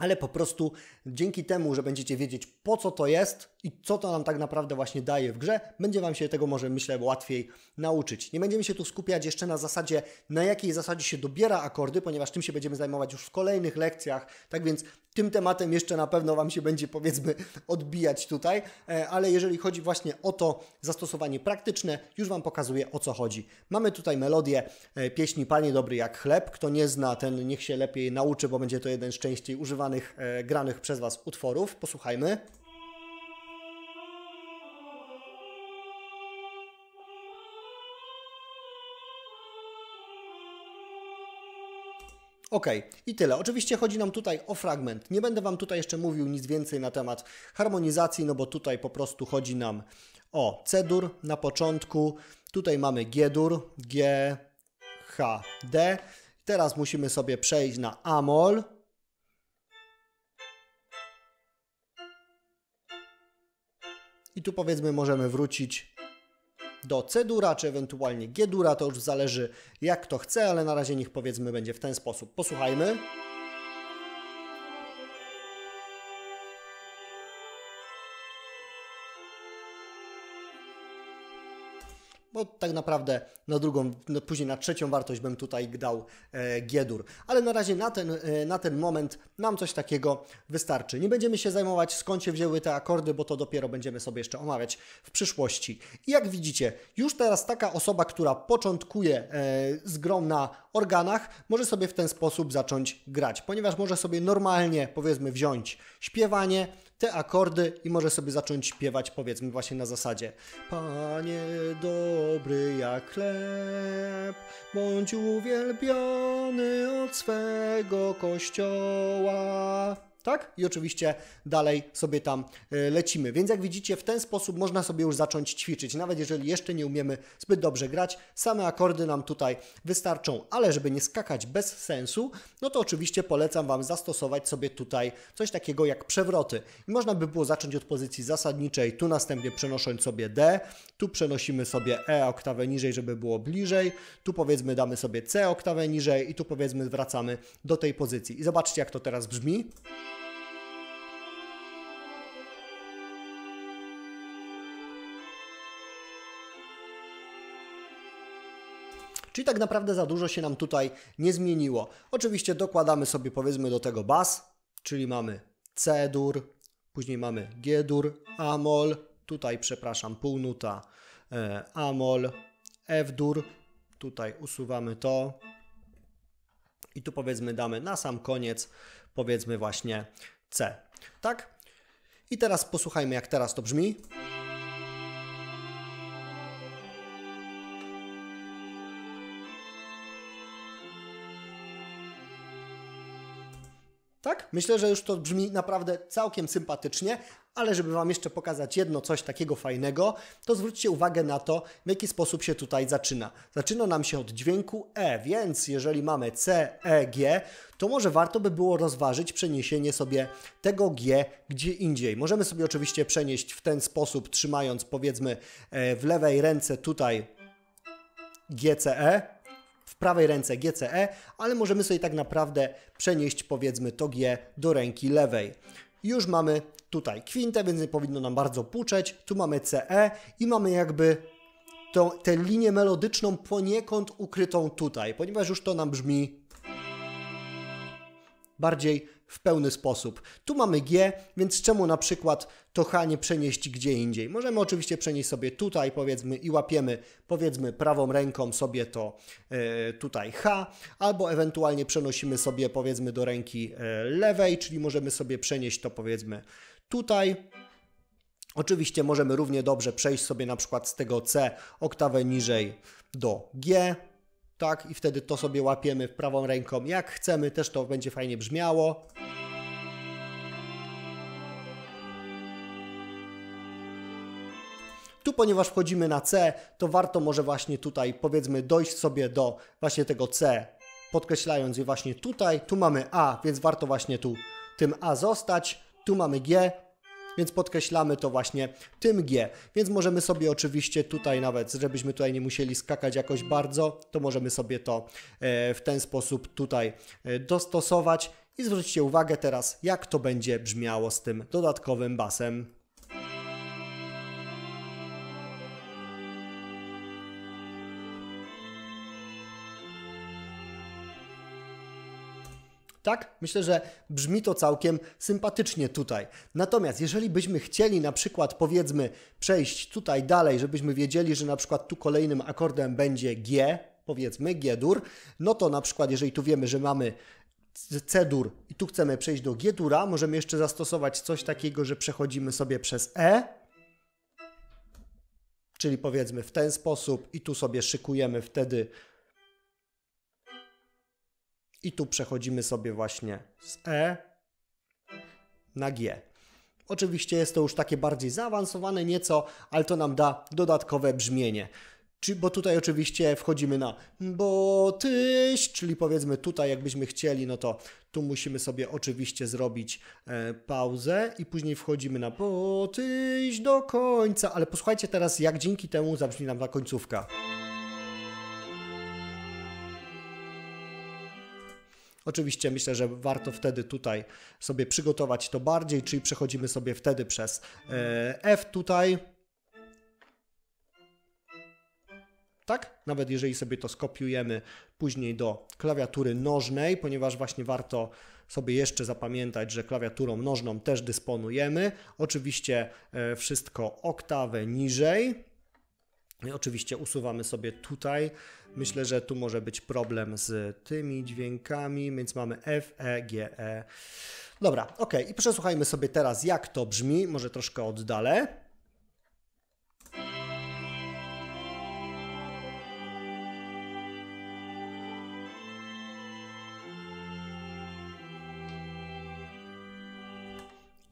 ale po prostu dzięki temu, że będziecie wiedzieć po co to jest i co to nam tak naprawdę właśnie daje w grze, będzie Wam się tego może myślę łatwiej nauczyć. Nie będziemy się tu skupiać jeszcze na zasadzie, na jakiej zasadzie się dobiera akordy, ponieważ tym się będziemy zajmować już w kolejnych lekcjach, tak więc tym tematem jeszcze na pewno Wam się będzie powiedzmy odbijać tutaj, e, ale jeżeli chodzi właśnie o to zastosowanie praktyczne, już Wam pokazuję o co chodzi. Mamy tutaj melodię e, pieśni Panie Dobry jak chleb, kto nie zna ten niech się lepiej nauczy, bo będzie to jeden z częściej używanych. E, granych przez Was utworów. Posłuchajmy. Ok, i tyle. Oczywiście chodzi nam tutaj o fragment. Nie będę Wam tutaj jeszcze mówił nic więcej na temat harmonizacji, no bo tutaj po prostu chodzi nam o C-dur na początku. Tutaj mamy G-dur, G, H, D. Teraz musimy sobie przejść na Amol. I tu powiedzmy możemy wrócić do C-dura, czy ewentualnie G-dura, to już zależy jak to chce, ale na razie niech powiedzmy będzie w ten sposób. Posłuchajmy. bo tak naprawdę na drugą, no później na trzecią wartość bym tutaj dał e, Giedur. Ale na razie na ten, e, na ten moment nam coś takiego wystarczy. Nie będziemy się zajmować skąd się wzięły te akordy, bo to dopiero będziemy sobie jeszcze omawiać w przyszłości. I jak widzicie, już teraz taka osoba, która początkuje e, z grą na organach, może sobie w ten sposób zacząć grać, ponieważ może sobie normalnie, powiedzmy, wziąć śpiewanie, te akordy i może sobie zacząć śpiewać, powiedzmy, właśnie na zasadzie Panie dobry jak chleb, bądź uwielbiony od swego kościoła tak? I oczywiście dalej sobie tam e, lecimy. Więc jak widzicie, w ten sposób można sobie już zacząć ćwiczyć, nawet jeżeli jeszcze nie umiemy zbyt dobrze grać. Same akordy nam tutaj wystarczą, ale żeby nie skakać bez sensu, no to oczywiście polecam Wam zastosować sobie tutaj coś takiego jak przewroty. I można by było zacząć od pozycji zasadniczej, tu następnie przenosząc sobie D, tu przenosimy sobie E oktawę niżej, żeby było bliżej, tu powiedzmy damy sobie C oktawę niżej i tu powiedzmy wracamy do tej pozycji. I zobaczcie jak to teraz brzmi. Czyli tak naprawdę za dużo się nam tutaj nie zmieniło. Oczywiście dokładamy sobie powiedzmy do tego bas, czyli mamy C-dur, później mamy G-dur, Amol, tutaj przepraszam, półnuta e, Amol, F-dur, tutaj usuwamy to i tu powiedzmy damy na sam koniec powiedzmy właśnie C, tak? I teraz posłuchajmy jak teraz to brzmi. tak? Myślę, że już to brzmi naprawdę całkiem sympatycznie, ale żeby Wam jeszcze pokazać jedno coś takiego fajnego, to zwróćcie uwagę na to, w jaki sposób się tutaj zaczyna. Zaczyna nam się od dźwięku E, więc jeżeli mamy C, E, G, to może warto by było rozważyć przeniesienie sobie tego G gdzie indziej. Możemy sobie oczywiście przenieść w ten sposób, trzymając powiedzmy e, w lewej ręce tutaj g e prawej ręce GCE, ale możemy sobie tak naprawdę przenieść powiedzmy to G do ręki lewej. Już mamy tutaj kwintę, więc nie powinno nam bardzo puczeć. Tu mamy CE i mamy jakby tę linię melodyczną poniekąd ukrytą tutaj, ponieważ już to nam brzmi bardziej w pełny sposób. Tu mamy G, więc czemu na przykład to H nie przenieść gdzie indziej? Możemy oczywiście przenieść sobie tutaj powiedzmy i łapiemy powiedzmy prawą ręką sobie to y, tutaj H, albo ewentualnie przenosimy sobie powiedzmy do ręki y, lewej, czyli możemy sobie przenieść to powiedzmy tutaj. Oczywiście możemy równie dobrze przejść sobie na przykład z tego C oktawę niżej do G, tak? I wtedy to sobie łapiemy prawą ręką. Jak chcemy, też to będzie fajnie brzmiało. Tu, ponieważ wchodzimy na C, to warto może właśnie tutaj, powiedzmy, dojść sobie do właśnie tego C, podkreślając je właśnie tutaj. Tu mamy A, więc warto właśnie tu tym A zostać. Tu mamy G, więc podkreślamy to właśnie tym G. Więc możemy sobie oczywiście tutaj nawet, żebyśmy tutaj nie musieli skakać jakoś bardzo, to możemy sobie to e, w ten sposób tutaj e, dostosować. I zwróćcie uwagę teraz, jak to będzie brzmiało z tym dodatkowym basem Tak? Myślę, że brzmi to całkiem sympatycznie tutaj. Natomiast jeżeli byśmy chcieli na przykład powiedzmy przejść tutaj dalej, żebyśmy wiedzieli, że na przykład tu kolejnym akordem będzie G, powiedzmy G-dur, no to na przykład jeżeli tu wiemy, że mamy C-dur i tu chcemy przejść do G-dura, możemy jeszcze zastosować coś takiego, że przechodzimy sobie przez E, czyli powiedzmy w ten sposób i tu sobie szykujemy wtedy i tu przechodzimy sobie właśnie z E na G. Oczywiście jest to już takie bardziej zaawansowane nieco, ale to nam da dodatkowe brzmienie. Czy, bo tutaj oczywiście wchodzimy na bo tyś, czyli powiedzmy tutaj jakbyśmy chcieli, no to tu musimy sobie oczywiście zrobić e, pauzę i później wchodzimy na bo tyś do końca, ale posłuchajcie teraz jak dzięki temu zabrzmi nam ta końcówka. Oczywiście myślę, że warto wtedy tutaj sobie przygotować to bardziej, czyli przechodzimy sobie wtedy przez e, F tutaj. Tak? Nawet jeżeli sobie to skopiujemy później do klawiatury nożnej, ponieważ właśnie warto sobie jeszcze zapamiętać, że klawiaturą nożną też dysponujemy. Oczywiście e, wszystko oktawę niżej. No I oczywiście usuwamy sobie tutaj. Myślę, że tu może być problem z tymi dźwiękami, więc mamy F, E, G, E. Dobra, ok. I przesłuchajmy sobie teraz, jak to brzmi. Może troszkę oddalę.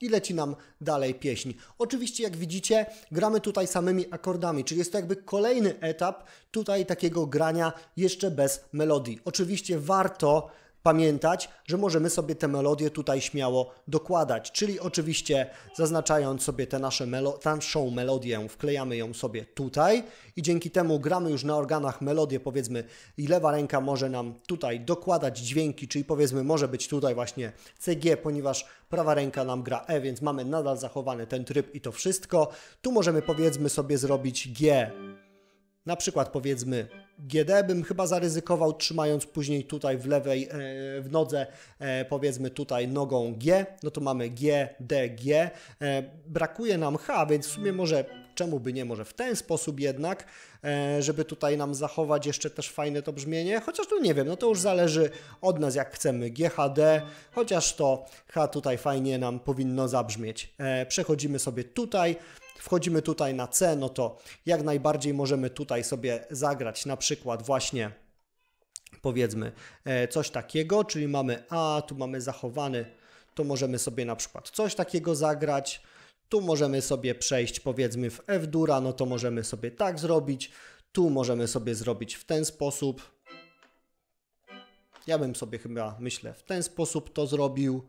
i leci nam dalej pieśń. Oczywiście, jak widzicie, gramy tutaj samymi akordami, czyli jest to jakby kolejny etap tutaj takiego grania jeszcze bez melodii. Oczywiście warto pamiętać, że możemy sobie te melodie tutaj śmiało dokładać, czyli oczywiście zaznaczając sobie tę naszą melo naszą melodię, wklejamy ją sobie tutaj i dzięki temu gramy już na organach melodię, powiedzmy i lewa ręka może nam tutaj dokładać dźwięki, czyli powiedzmy może być tutaj właśnie CG, ponieważ prawa ręka nam gra E, więc mamy nadal zachowany ten tryb i to wszystko. Tu możemy powiedzmy sobie zrobić G, na przykład powiedzmy GD bym chyba zaryzykował trzymając później tutaj w lewej e, w nodze e, powiedzmy tutaj nogą G, no to mamy G, D, G. E, brakuje nam H, więc w sumie może czemu by nie, może w ten sposób jednak, żeby tutaj nam zachować jeszcze też fajne to brzmienie, chociaż tu nie wiem, no to już zależy od nas jak chcemy, GHD, chociaż to H tutaj fajnie nam powinno zabrzmieć. Przechodzimy sobie tutaj, wchodzimy tutaj na C, no to jak najbardziej możemy tutaj sobie zagrać na przykład właśnie powiedzmy e, coś takiego, czyli mamy A, tu mamy zachowany, to możemy sobie na przykład coś takiego zagrać, tu możemy sobie przejść powiedzmy w F dura, no to możemy sobie tak zrobić, tu możemy sobie zrobić w ten sposób. Ja bym sobie chyba, myślę, w ten sposób to zrobił.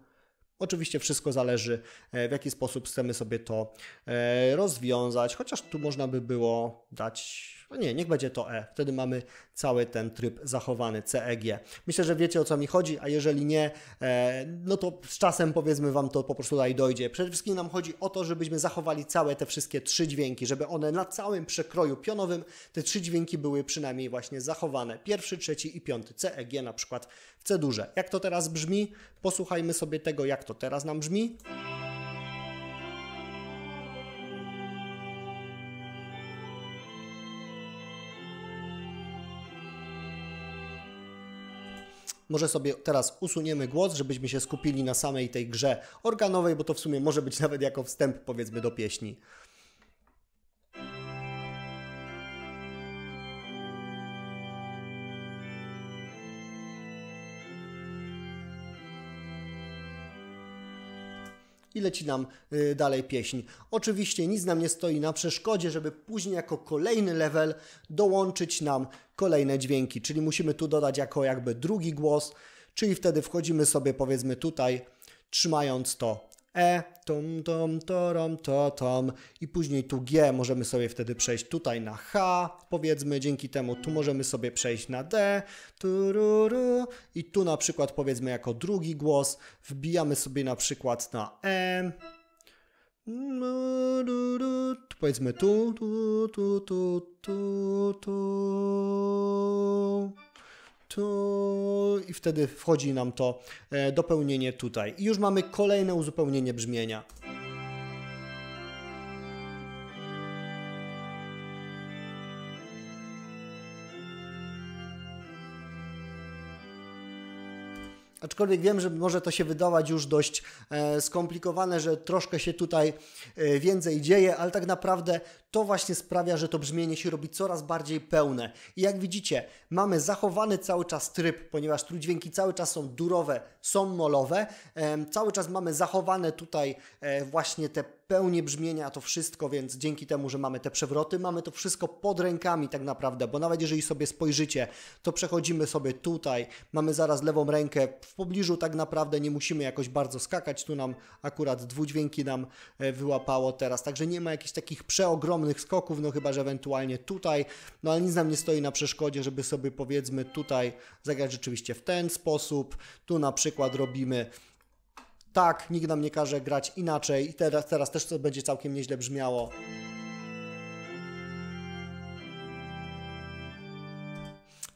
Oczywiście wszystko zależy, e, w jaki sposób chcemy sobie to e, rozwiązać, chociaż tu można by było dać no nie, niech będzie to E. Wtedy mamy cały ten tryb zachowany CEG. Myślę, że wiecie o co mi chodzi, a jeżeli nie, e, no to z czasem powiedzmy Wam to po prostu tutaj dojdzie. Przede wszystkim nam chodzi o to, żebyśmy zachowali całe te wszystkie trzy dźwięki, żeby one na całym przekroju pionowym, te trzy dźwięki były przynajmniej właśnie zachowane. Pierwszy, trzeci i piąty CEG na przykład w C duże. Jak to teraz brzmi? Posłuchajmy sobie tego, jak to teraz nam brzmi. Może sobie teraz usuniemy głos, żebyśmy się skupili na samej tej grze organowej, bo to w sumie może być nawet jako wstęp powiedzmy do pieśni. i leci nam y, dalej pieśń. Oczywiście nic nam nie stoi na przeszkodzie, żeby później jako kolejny level dołączyć nam kolejne dźwięki, czyli musimy tu dodać jako jakby drugi głos, czyli wtedy wchodzimy sobie powiedzmy tutaj, trzymając to E, tom, tom, torom, to, tom i później tu G możemy sobie wtedy przejść tutaj na H, powiedzmy, dzięki temu tu możemy sobie przejść na D, i tu na przykład powiedzmy jako drugi głos wbijamy sobie na przykład na E, tu powiedzmy tu, tu, tu, tu, tu, tu tu i wtedy wchodzi nam to e, dopełnienie tutaj. I już mamy kolejne uzupełnienie brzmienia. Aczkolwiek wiem, że może to się wydawać już dość e, skomplikowane, że troszkę się tutaj e, więcej dzieje, ale tak naprawdę to właśnie sprawia, że to brzmienie się robi coraz bardziej pełne. I jak widzicie, mamy zachowany cały czas tryb, ponieważ trójdźwięki cały czas są durowe, są molowe. Cały czas mamy zachowane tutaj e, właśnie te pełnie brzmienia, to wszystko, więc dzięki temu, że mamy te przewroty, mamy to wszystko pod rękami tak naprawdę, bo nawet jeżeli sobie spojrzycie, to przechodzimy sobie tutaj, mamy zaraz lewą rękę w pobliżu, tak naprawdę nie musimy jakoś bardzo skakać, tu nam akurat dwudźwięki nam e, wyłapało teraz, także nie ma jakichś takich przeogromnych ogromnych skoków, no chyba, że ewentualnie tutaj, no ale nic nam nie stoi na przeszkodzie, żeby sobie powiedzmy tutaj zagrać rzeczywiście w ten sposób, tu na przykład robimy tak, nikt nam nie każe grać inaczej i teraz, teraz też to będzie całkiem nieźle brzmiało.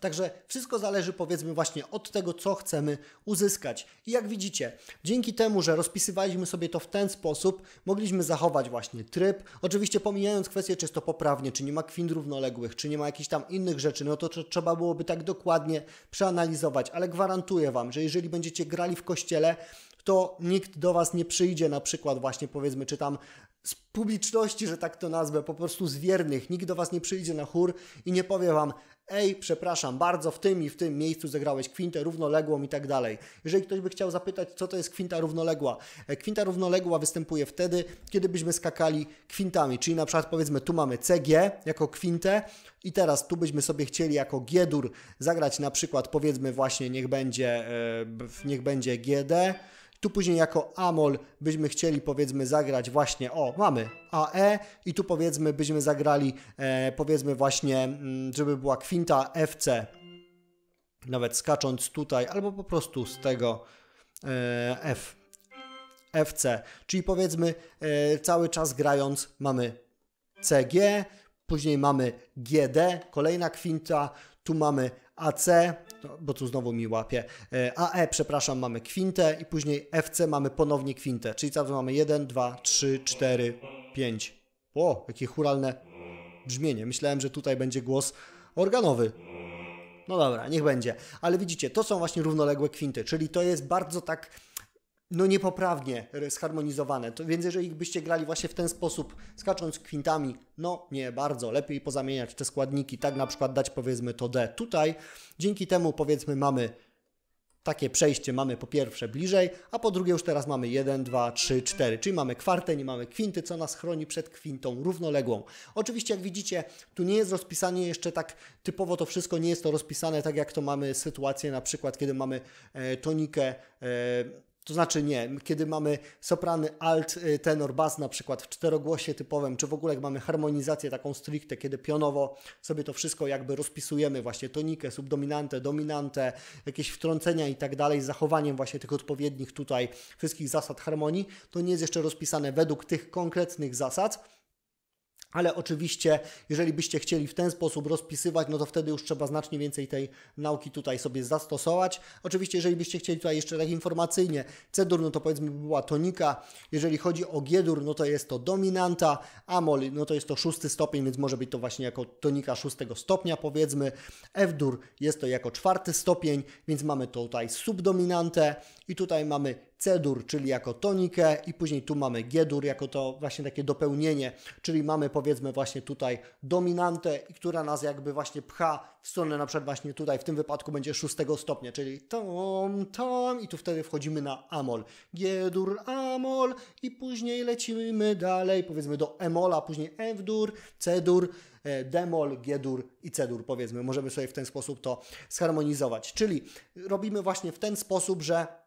Także wszystko zależy powiedzmy właśnie od tego, co chcemy uzyskać. I jak widzicie, dzięki temu, że rozpisywaliśmy sobie to w ten sposób, mogliśmy zachować właśnie tryb. Oczywiście pomijając kwestię czysto poprawnie, czy nie ma kwint równoległych, czy nie ma jakichś tam innych rzeczy, no to trzeba byłoby tak dokładnie przeanalizować, ale gwarantuję Wam, że jeżeli będziecie grali w kościele, to nikt do Was nie przyjdzie, na przykład właśnie powiedzmy, czy tam z publiczności, że tak to nazwę, po prostu z wiernych, nikt do Was nie przyjdzie na chór i nie powie Wam, ej, przepraszam bardzo, w tym i w tym miejscu zagrałeś kwintę równoległą i tak dalej. Jeżeli ktoś by chciał zapytać, co to jest kwinta równoległa, e, kwinta równoległa występuje wtedy, kiedy byśmy skakali kwintami, czyli na przykład powiedzmy tu mamy CG jako kwintę i teraz tu byśmy sobie chcieli jako G-dur zagrać na przykład powiedzmy właśnie niech będzie, e, niech będzie GD, tu później jako amol byśmy chcieli powiedzmy zagrać właśnie, o mamy AE i tu powiedzmy byśmy zagrali e, powiedzmy właśnie, mm, żeby była kwinta FC. Nawet skacząc tutaj albo po prostu z tego e, F. FC, czyli powiedzmy e, cały czas grając mamy CG, później mamy GD, kolejna kwinta, tu mamy AC, bo tu znowu mi łapie, AE, e, przepraszam, mamy kwintę i później FC mamy ponownie kwintę, czyli cały mamy 1, 2, 3, 4, 5. O, jakie churalne brzmienie. Myślałem, że tutaj będzie głos organowy. No dobra, niech będzie. Ale widzicie, to są właśnie równoległe kwinty, czyli to jest bardzo tak no niepoprawnie zharmonizowane. To, więc jeżeli byście grali właśnie w ten sposób, skacząc kwintami, no nie bardzo, lepiej pozamieniać te składniki, tak na przykład dać powiedzmy to D tutaj. Dzięki temu powiedzmy mamy takie przejście mamy po pierwsze bliżej, a po drugie już teraz mamy 1, 2, 3, 4, czyli mamy kwartę, nie mamy kwinty, co nas chroni przed kwintą równoległą. Oczywiście jak widzicie, tu nie jest rozpisanie jeszcze tak typowo to wszystko, nie jest to rozpisane tak jak to mamy sytuację na przykład, kiedy mamy e, tonikę e, to znaczy nie, kiedy mamy soprany, alt, y, tenor, bas na przykład w czterogłosie typowym, czy w ogóle jak mamy harmonizację taką stricte, kiedy pionowo sobie to wszystko jakby rozpisujemy, właśnie tonikę, subdominantę, dominantę, jakieś wtrącenia i tak dalej, z zachowaniem właśnie tych odpowiednich tutaj wszystkich zasad harmonii, to nie jest jeszcze rozpisane według tych konkretnych zasad, ale oczywiście, jeżeli byście chcieli w ten sposób rozpisywać, no to wtedy już trzeba znacznie więcej tej nauki tutaj sobie zastosować. Oczywiście, jeżeli byście chcieli tutaj jeszcze tak informacyjnie, C-dur, no to powiedzmy była tonika, jeżeli chodzi o G-dur, no to jest to dominanta, Amol, no to jest to szósty stopień, więc może być to właśnie jako tonika szóstego stopnia powiedzmy, F-dur jest to jako czwarty stopień, więc mamy tutaj subdominantę i tutaj mamy C-dur, czyli jako tonikę i później tu mamy G-dur jako to właśnie takie dopełnienie, czyli mamy powiedzmy właśnie tutaj dominantę, która nas jakby właśnie pcha w stronę na przykład właśnie tutaj, w tym wypadku będzie szóstego stopnia, czyli tom, tom i tu wtedy wchodzimy na amol. G-dur, amol i później lecimy dalej powiedzmy do emola, później F-dur, C-dur, e, demol, G-dur i C-dur powiedzmy. Możemy sobie w ten sposób to zharmonizować. Czyli robimy właśnie w ten sposób, że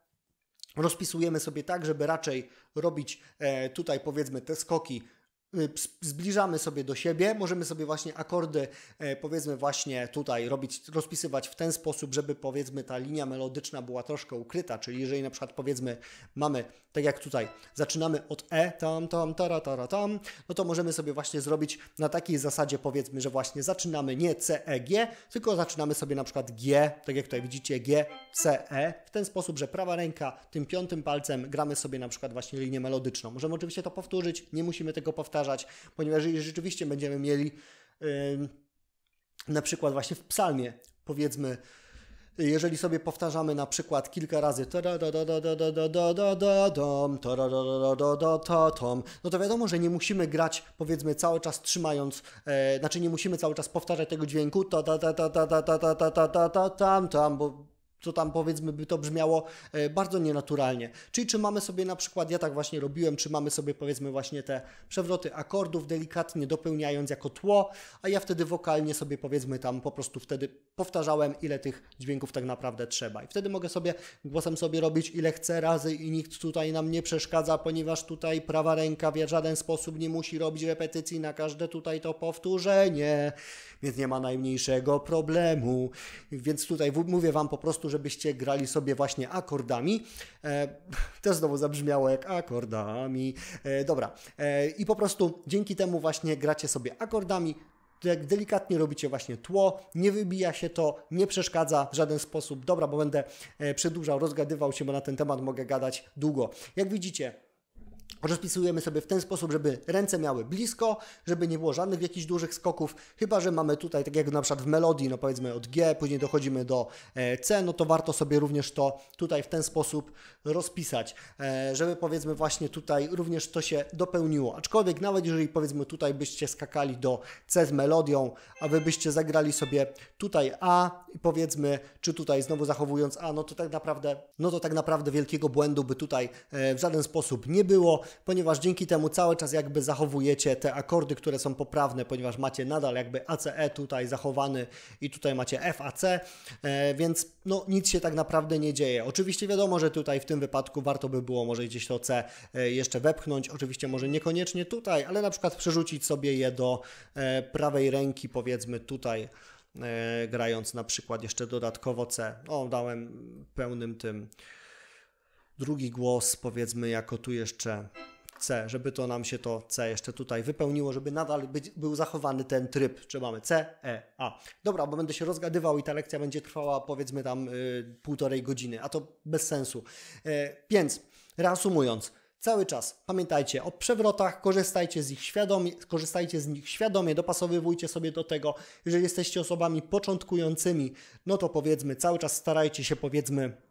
rozpisujemy sobie tak, żeby raczej robić e, tutaj powiedzmy te skoki Y, zbliżamy sobie do siebie, możemy sobie właśnie akordy e, powiedzmy właśnie tutaj robić, rozpisywać w ten sposób, żeby powiedzmy ta linia melodyczna była troszkę ukryta, czyli jeżeli na przykład powiedzmy mamy, tak jak tutaj, zaczynamy od E, tam, tam, tara, tara, tam, no to możemy sobie właśnie zrobić na takiej zasadzie powiedzmy, że właśnie zaczynamy nie C, E, G, tylko zaczynamy sobie na przykład G, tak jak tutaj widzicie, G, C, E, w ten sposób, że prawa ręka tym piątym palcem gramy sobie na przykład właśnie linię melodyczną. Możemy oczywiście to powtórzyć, nie musimy tego powtarzać, powtarzać, ponieważ jeżeli rzeczywiście będziemy mieli yy, na przykład właśnie w psalmie, powiedzmy, jeżeli sobie powtarzamy na przykład kilka razy no to wiadomo, że nie musimy grać powiedzmy cały czas trzymając, znaczy nie musimy cały czas powtarzać tego dźwięku tam tam, bo co tam powiedzmy by to brzmiało e, bardzo nienaturalnie. Czyli czy mamy sobie na przykład, ja tak właśnie robiłem, czy mamy sobie powiedzmy właśnie te przewroty akordów delikatnie dopełniając jako tło, a ja wtedy wokalnie sobie powiedzmy tam po prostu wtedy powtarzałem ile tych dźwięków tak naprawdę trzeba. I wtedy mogę sobie głosem sobie robić ile chcę razy i nikt tutaj nam nie przeszkadza, ponieważ tutaj prawa ręka w żaden sposób nie musi robić repetycji na każde tutaj to powtórzenie, więc nie ma najmniejszego problemu. Więc tutaj mówię Wam po prostu prostu, żebyście grali sobie właśnie akordami. E, to znowu zabrzmiało jak akordami. E, dobra. E, I po prostu dzięki temu właśnie gracie sobie akordami, jak delikatnie robicie właśnie tło, nie wybija się to, nie przeszkadza w żaden sposób. Dobra, bo będę e, przedłużał, rozgadywał się, bo na ten temat mogę gadać długo. Jak widzicie, Rozpisujemy sobie w ten sposób, żeby ręce miały blisko, żeby nie było żadnych jakichś dużych skoków, chyba że mamy tutaj, tak jak na przykład w melodii, no powiedzmy od G, później dochodzimy do e, C, no to warto sobie również to tutaj w ten sposób rozpisać, e, żeby powiedzmy właśnie tutaj również to się dopełniło. Aczkolwiek nawet jeżeli powiedzmy tutaj byście skakali do C z melodią, a wy byście zagrali sobie tutaj A i powiedzmy, czy tutaj znowu zachowując A, no to tak naprawdę, no to tak naprawdę wielkiego błędu by tutaj e, w żaden sposób nie było ponieważ dzięki temu cały czas jakby zachowujecie te akordy, które są poprawne, ponieważ macie nadal jakby ACE tutaj zachowany i tutaj macie FAC, e, więc no nic się tak naprawdę nie dzieje. Oczywiście wiadomo, że tutaj w tym wypadku warto by było może gdzieś to C e, jeszcze wepchnąć, oczywiście może niekoniecznie tutaj, ale na przykład przerzucić sobie je do e, prawej ręki, powiedzmy tutaj grając na przykład jeszcze dodatkowo C. O, dałem pełnym tym drugi głos, powiedzmy, jako tu jeszcze C, żeby to nam się to C jeszcze tutaj wypełniło, żeby nadal być, był zachowany ten tryb, czy mamy C, E, A. Dobra, bo będę się rozgadywał i ta lekcja będzie trwała powiedzmy tam y, półtorej godziny, a to bez sensu. Y, więc reasumując, cały czas pamiętajcie o przewrotach, korzystajcie z, ich świadomie, korzystajcie z nich świadomie, dopasowywujcie sobie do tego. Jeżeli jesteście osobami początkującymi, no to powiedzmy cały czas starajcie się powiedzmy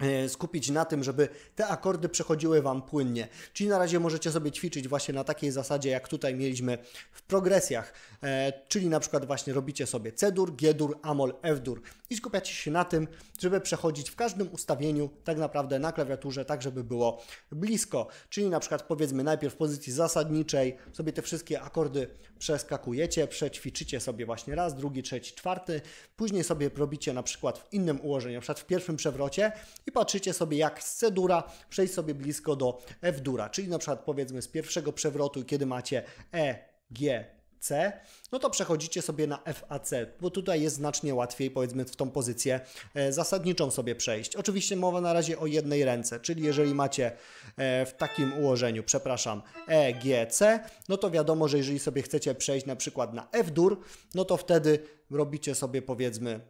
E, skupić na tym, żeby te akordy przechodziły Wam płynnie. Czyli na razie możecie sobie ćwiczyć właśnie na takiej zasadzie, jak tutaj mieliśmy w progresjach, e, czyli na przykład właśnie robicie sobie C-dur, G-dur, Amol, F-dur i skupiacie się na tym, żeby przechodzić w każdym ustawieniu tak naprawdę na klawiaturze, tak żeby było blisko. Czyli na przykład powiedzmy najpierw w pozycji zasadniczej sobie te wszystkie akordy przeskakujecie, przećwiczycie sobie właśnie raz, drugi, trzeci, czwarty, później sobie robicie na przykład w innym ułożeniu, na przykład w pierwszym przewrocie i patrzycie sobie jak z C-dura przejść sobie blisko do F-dura, czyli na przykład powiedzmy z pierwszego przewrotu, kiedy macie E, G, C, no to przechodzicie sobie na FAC, bo tutaj jest znacznie łatwiej, powiedzmy, w tą pozycję e, zasadniczą sobie przejść. Oczywiście mowa na razie o jednej ręce, czyli jeżeli macie e, w takim ułożeniu, przepraszam, E, G, C, no to wiadomo, że jeżeli sobie chcecie przejść na przykład na F-dur, no to wtedy robicie sobie, powiedzmy,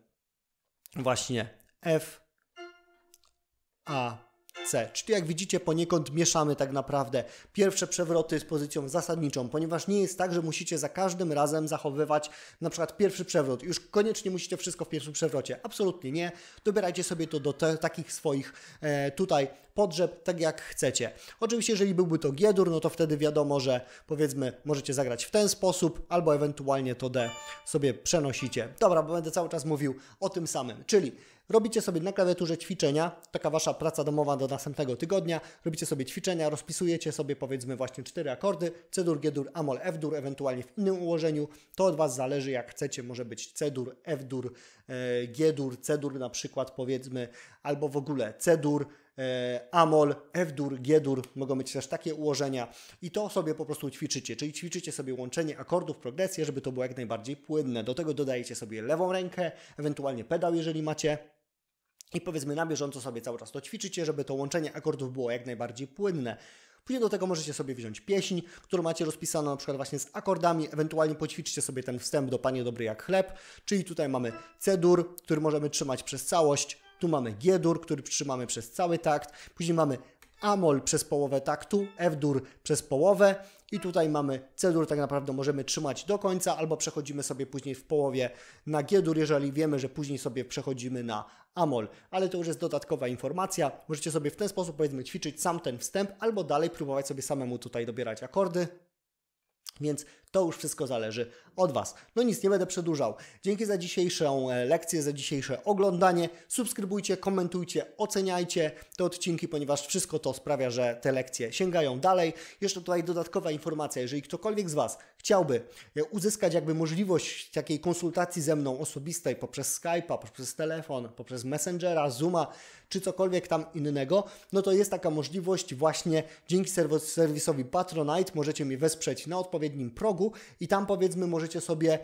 właśnie F, a, C. Czyli jak widzicie, poniekąd mieszamy tak naprawdę pierwsze przewroty z pozycją zasadniczą, ponieważ nie jest tak, że musicie za każdym razem zachowywać na przykład pierwszy przewrot. Już koniecznie musicie wszystko w pierwszym przewrocie. Absolutnie nie. Dobierajcie sobie to do te, takich swoich e, tutaj podrzeb tak jak chcecie. Oczywiście, jeżeli byłby to G-dur, no to wtedy wiadomo, że powiedzmy możecie zagrać w ten sposób, albo ewentualnie to D sobie przenosicie. Dobra, bo będę cały czas mówił o tym samym, czyli Robicie sobie na klawiaturze ćwiczenia, taka wasza praca domowa do następnego tygodnia. Robicie sobie ćwiczenia, rozpisujecie sobie powiedzmy właśnie cztery akordy: C-dur, G-dur, Amol, F-dur, ewentualnie w innym ułożeniu. To od was zależy, jak chcecie. Może być C-dur, F-dur, e, G-dur, C-dur na przykład powiedzmy, albo w ogóle C-dur, E, amol, F-dur, G-dur, mogą być też takie ułożenia i to sobie po prostu ćwiczycie, czyli ćwiczycie sobie łączenie akordów, progresję, żeby to było jak najbardziej płynne. Do tego dodajecie sobie lewą rękę, ewentualnie pedał, jeżeli macie. I powiedzmy na bieżąco sobie cały czas to ćwiczycie, żeby to łączenie akordów było jak najbardziej płynne. Później do tego możecie sobie wziąć pieśń, którą macie rozpisaną na przykład właśnie z akordami, ewentualnie poćwiczycie sobie ten wstęp do Panie Dobry jak chleb, czyli tutaj mamy C-dur, który możemy trzymać przez całość, tu mamy G-dur, który trzymamy przez cały takt, później mamy Amol przez połowę taktu, F-dur przez połowę i tutaj mamy C-dur, tak naprawdę możemy trzymać do końca albo przechodzimy sobie później w połowie na G-dur, jeżeli wiemy, że później sobie przechodzimy na Amol. Ale to już jest dodatkowa informacja, możecie sobie w ten sposób powiedzmy ćwiczyć sam ten wstęp albo dalej próbować sobie samemu tutaj dobierać akordy. Więc to już wszystko zależy od Was. No nic, nie będę przedłużał. Dzięki za dzisiejszą e, lekcję, za dzisiejsze oglądanie. Subskrybujcie, komentujcie, oceniajcie te odcinki, ponieważ wszystko to sprawia, że te lekcje sięgają dalej. Jeszcze tutaj dodatkowa informacja, jeżeli ktokolwiek z Was chciałby e, uzyskać jakby możliwość takiej konsultacji ze mną osobistej poprzez Skype'a, poprzez telefon, poprzez Messengera, Zooma czy cokolwiek tam innego, no to jest taka możliwość właśnie dzięki serwisowi Patronite możecie mnie wesprzeć na odpowiednim progu blogu i tam powiedzmy możecie sobie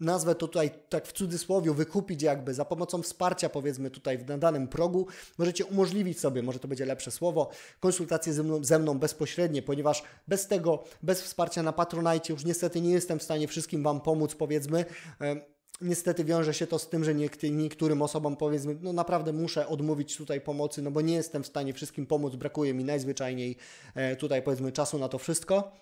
nazwę to tutaj tak w cudzysłowie wykupić jakby za pomocą wsparcia powiedzmy tutaj w danym progu, możecie umożliwić sobie, może to będzie lepsze słowo, konsultacje ze mną, ze mną bezpośrednie, ponieważ bez tego, bez wsparcia na Patronite już niestety nie jestem w stanie wszystkim Wam pomóc powiedzmy, niestety wiąże się to z tym, że niektórym osobom powiedzmy, no naprawdę muszę odmówić tutaj pomocy, no bo nie jestem w stanie wszystkim pomóc, brakuje mi najzwyczajniej e, tutaj powiedzmy czasu na to wszystko.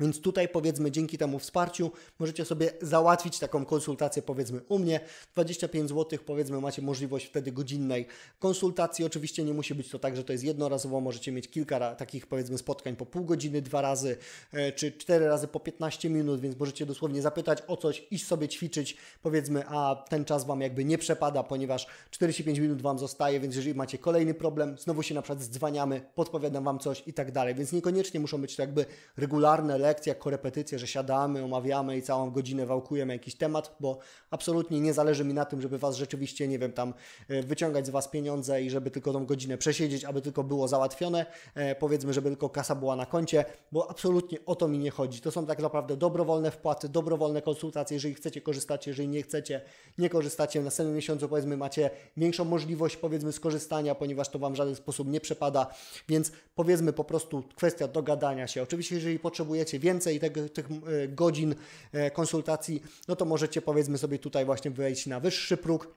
Więc tutaj powiedzmy dzięki temu wsparciu możecie sobie załatwić taką konsultację powiedzmy u mnie. 25 zł powiedzmy macie możliwość wtedy godzinnej konsultacji. Oczywiście nie musi być to tak, że to jest jednorazowo, możecie mieć kilka takich powiedzmy spotkań po pół godziny, dwa razy e, czy cztery razy po 15 minut, więc możecie dosłownie zapytać o coś, iść sobie ćwiczyć powiedzmy, a ten czas Wam jakby nie przepada, ponieważ 45 minut Wam zostaje, więc jeżeli macie kolejny problem, znowu się na przykład zdzwaniamy, podpowiadam Wam coś i tak dalej, więc niekoniecznie muszą być to jakby regularne jako korepetycje, że siadamy, omawiamy i całą godzinę wałkujemy jakiś temat, bo absolutnie nie zależy mi na tym, żeby Was rzeczywiście, nie wiem, tam e, wyciągać z Was pieniądze i żeby tylko tą godzinę przesiedzieć, aby tylko było załatwione, e, powiedzmy, żeby tylko kasa była na koncie, bo absolutnie o to mi nie chodzi. To są tak naprawdę dobrowolne wpłaty, dobrowolne konsultacje, jeżeli chcecie korzystacie, jeżeli nie chcecie, nie korzystacie. na następnym miesiącu, powiedzmy, macie większą możliwość, powiedzmy, skorzystania, ponieważ to Wam w żaden sposób nie przepada, więc powiedzmy po prostu kwestia dogadania się. Oczywiście, jeżeli potrzebujecie chcecie więcej tego, tych e, godzin e, konsultacji, no to możecie powiedzmy sobie tutaj właśnie wejść na wyższy próg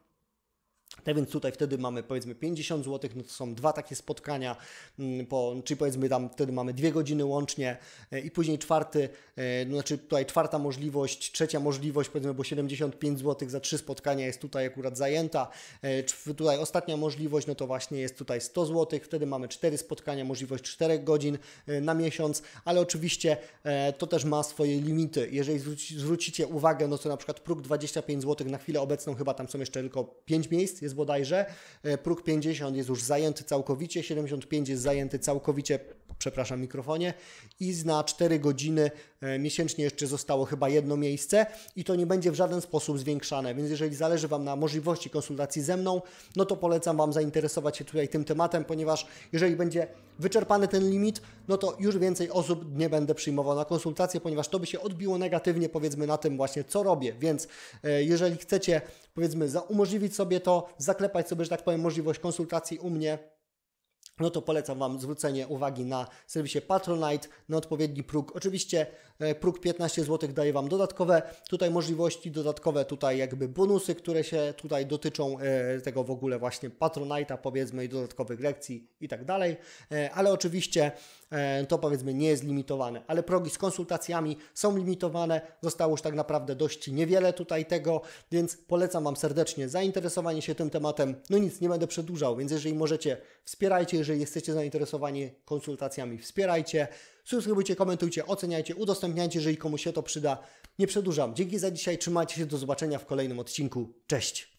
tak więc tutaj wtedy mamy powiedzmy 50 zł, no to są dwa takie spotkania, mm, po, czyli powiedzmy tam wtedy mamy dwie godziny łącznie e, i później czwarty, e, no znaczy tutaj czwarta możliwość, trzecia możliwość powiedzmy, bo 75 zł za trzy spotkania jest tutaj akurat zajęta. E, tutaj ostatnia możliwość, no to właśnie jest tutaj 100 zł, wtedy mamy cztery spotkania, możliwość 4 godzin na miesiąc, ale oczywiście to też ma swoje limity. Jeżeli zwróci, zwrócicie uwagę, no to na przykład próg 25 zł na chwilę obecną chyba tam są jeszcze tylko 5 miejsc, jest bodajże. E, próg 50 jest już zajęty całkowicie, 75 jest zajęty całkowicie przepraszam, mikrofonie i na 4 godziny e, miesięcznie jeszcze zostało chyba jedno miejsce i to nie będzie w żaden sposób zwiększane, więc jeżeli zależy Wam na możliwości konsultacji ze mną, no to polecam Wam zainteresować się tutaj tym tematem, ponieważ jeżeli będzie wyczerpany ten limit, no to już więcej osób nie będę przyjmował na konsultację, ponieważ to by się odbiło negatywnie powiedzmy na tym właśnie, co robię, więc e, jeżeli chcecie powiedzmy umożliwić sobie to, zaklepać sobie, że tak powiem, możliwość konsultacji u mnie, no to polecam Wam zwrócenie uwagi na serwisie Patronite, na odpowiedni próg. Oczywiście e, próg 15 zł daje Wam dodatkowe tutaj możliwości, dodatkowe tutaj jakby bonusy, które się tutaj dotyczą e, tego w ogóle właśnie Patronite'a powiedzmy i dodatkowych lekcji i tak dalej, e, ale oczywiście E, to powiedzmy nie jest limitowane, ale progi z konsultacjami są limitowane, zostało już tak naprawdę dość niewiele tutaj tego, więc polecam Wam serdecznie zainteresowanie się tym tematem. No nic, nie będę przedłużał, więc jeżeli możecie, wspierajcie, jeżeli jesteście zainteresowani konsultacjami, wspierajcie. Subskrybujcie, komentujcie, oceniajcie, udostępniajcie, jeżeli komuś się to przyda. Nie przedłużam. Dzięki za dzisiaj, trzymajcie się, do zobaczenia w kolejnym odcinku. Cześć!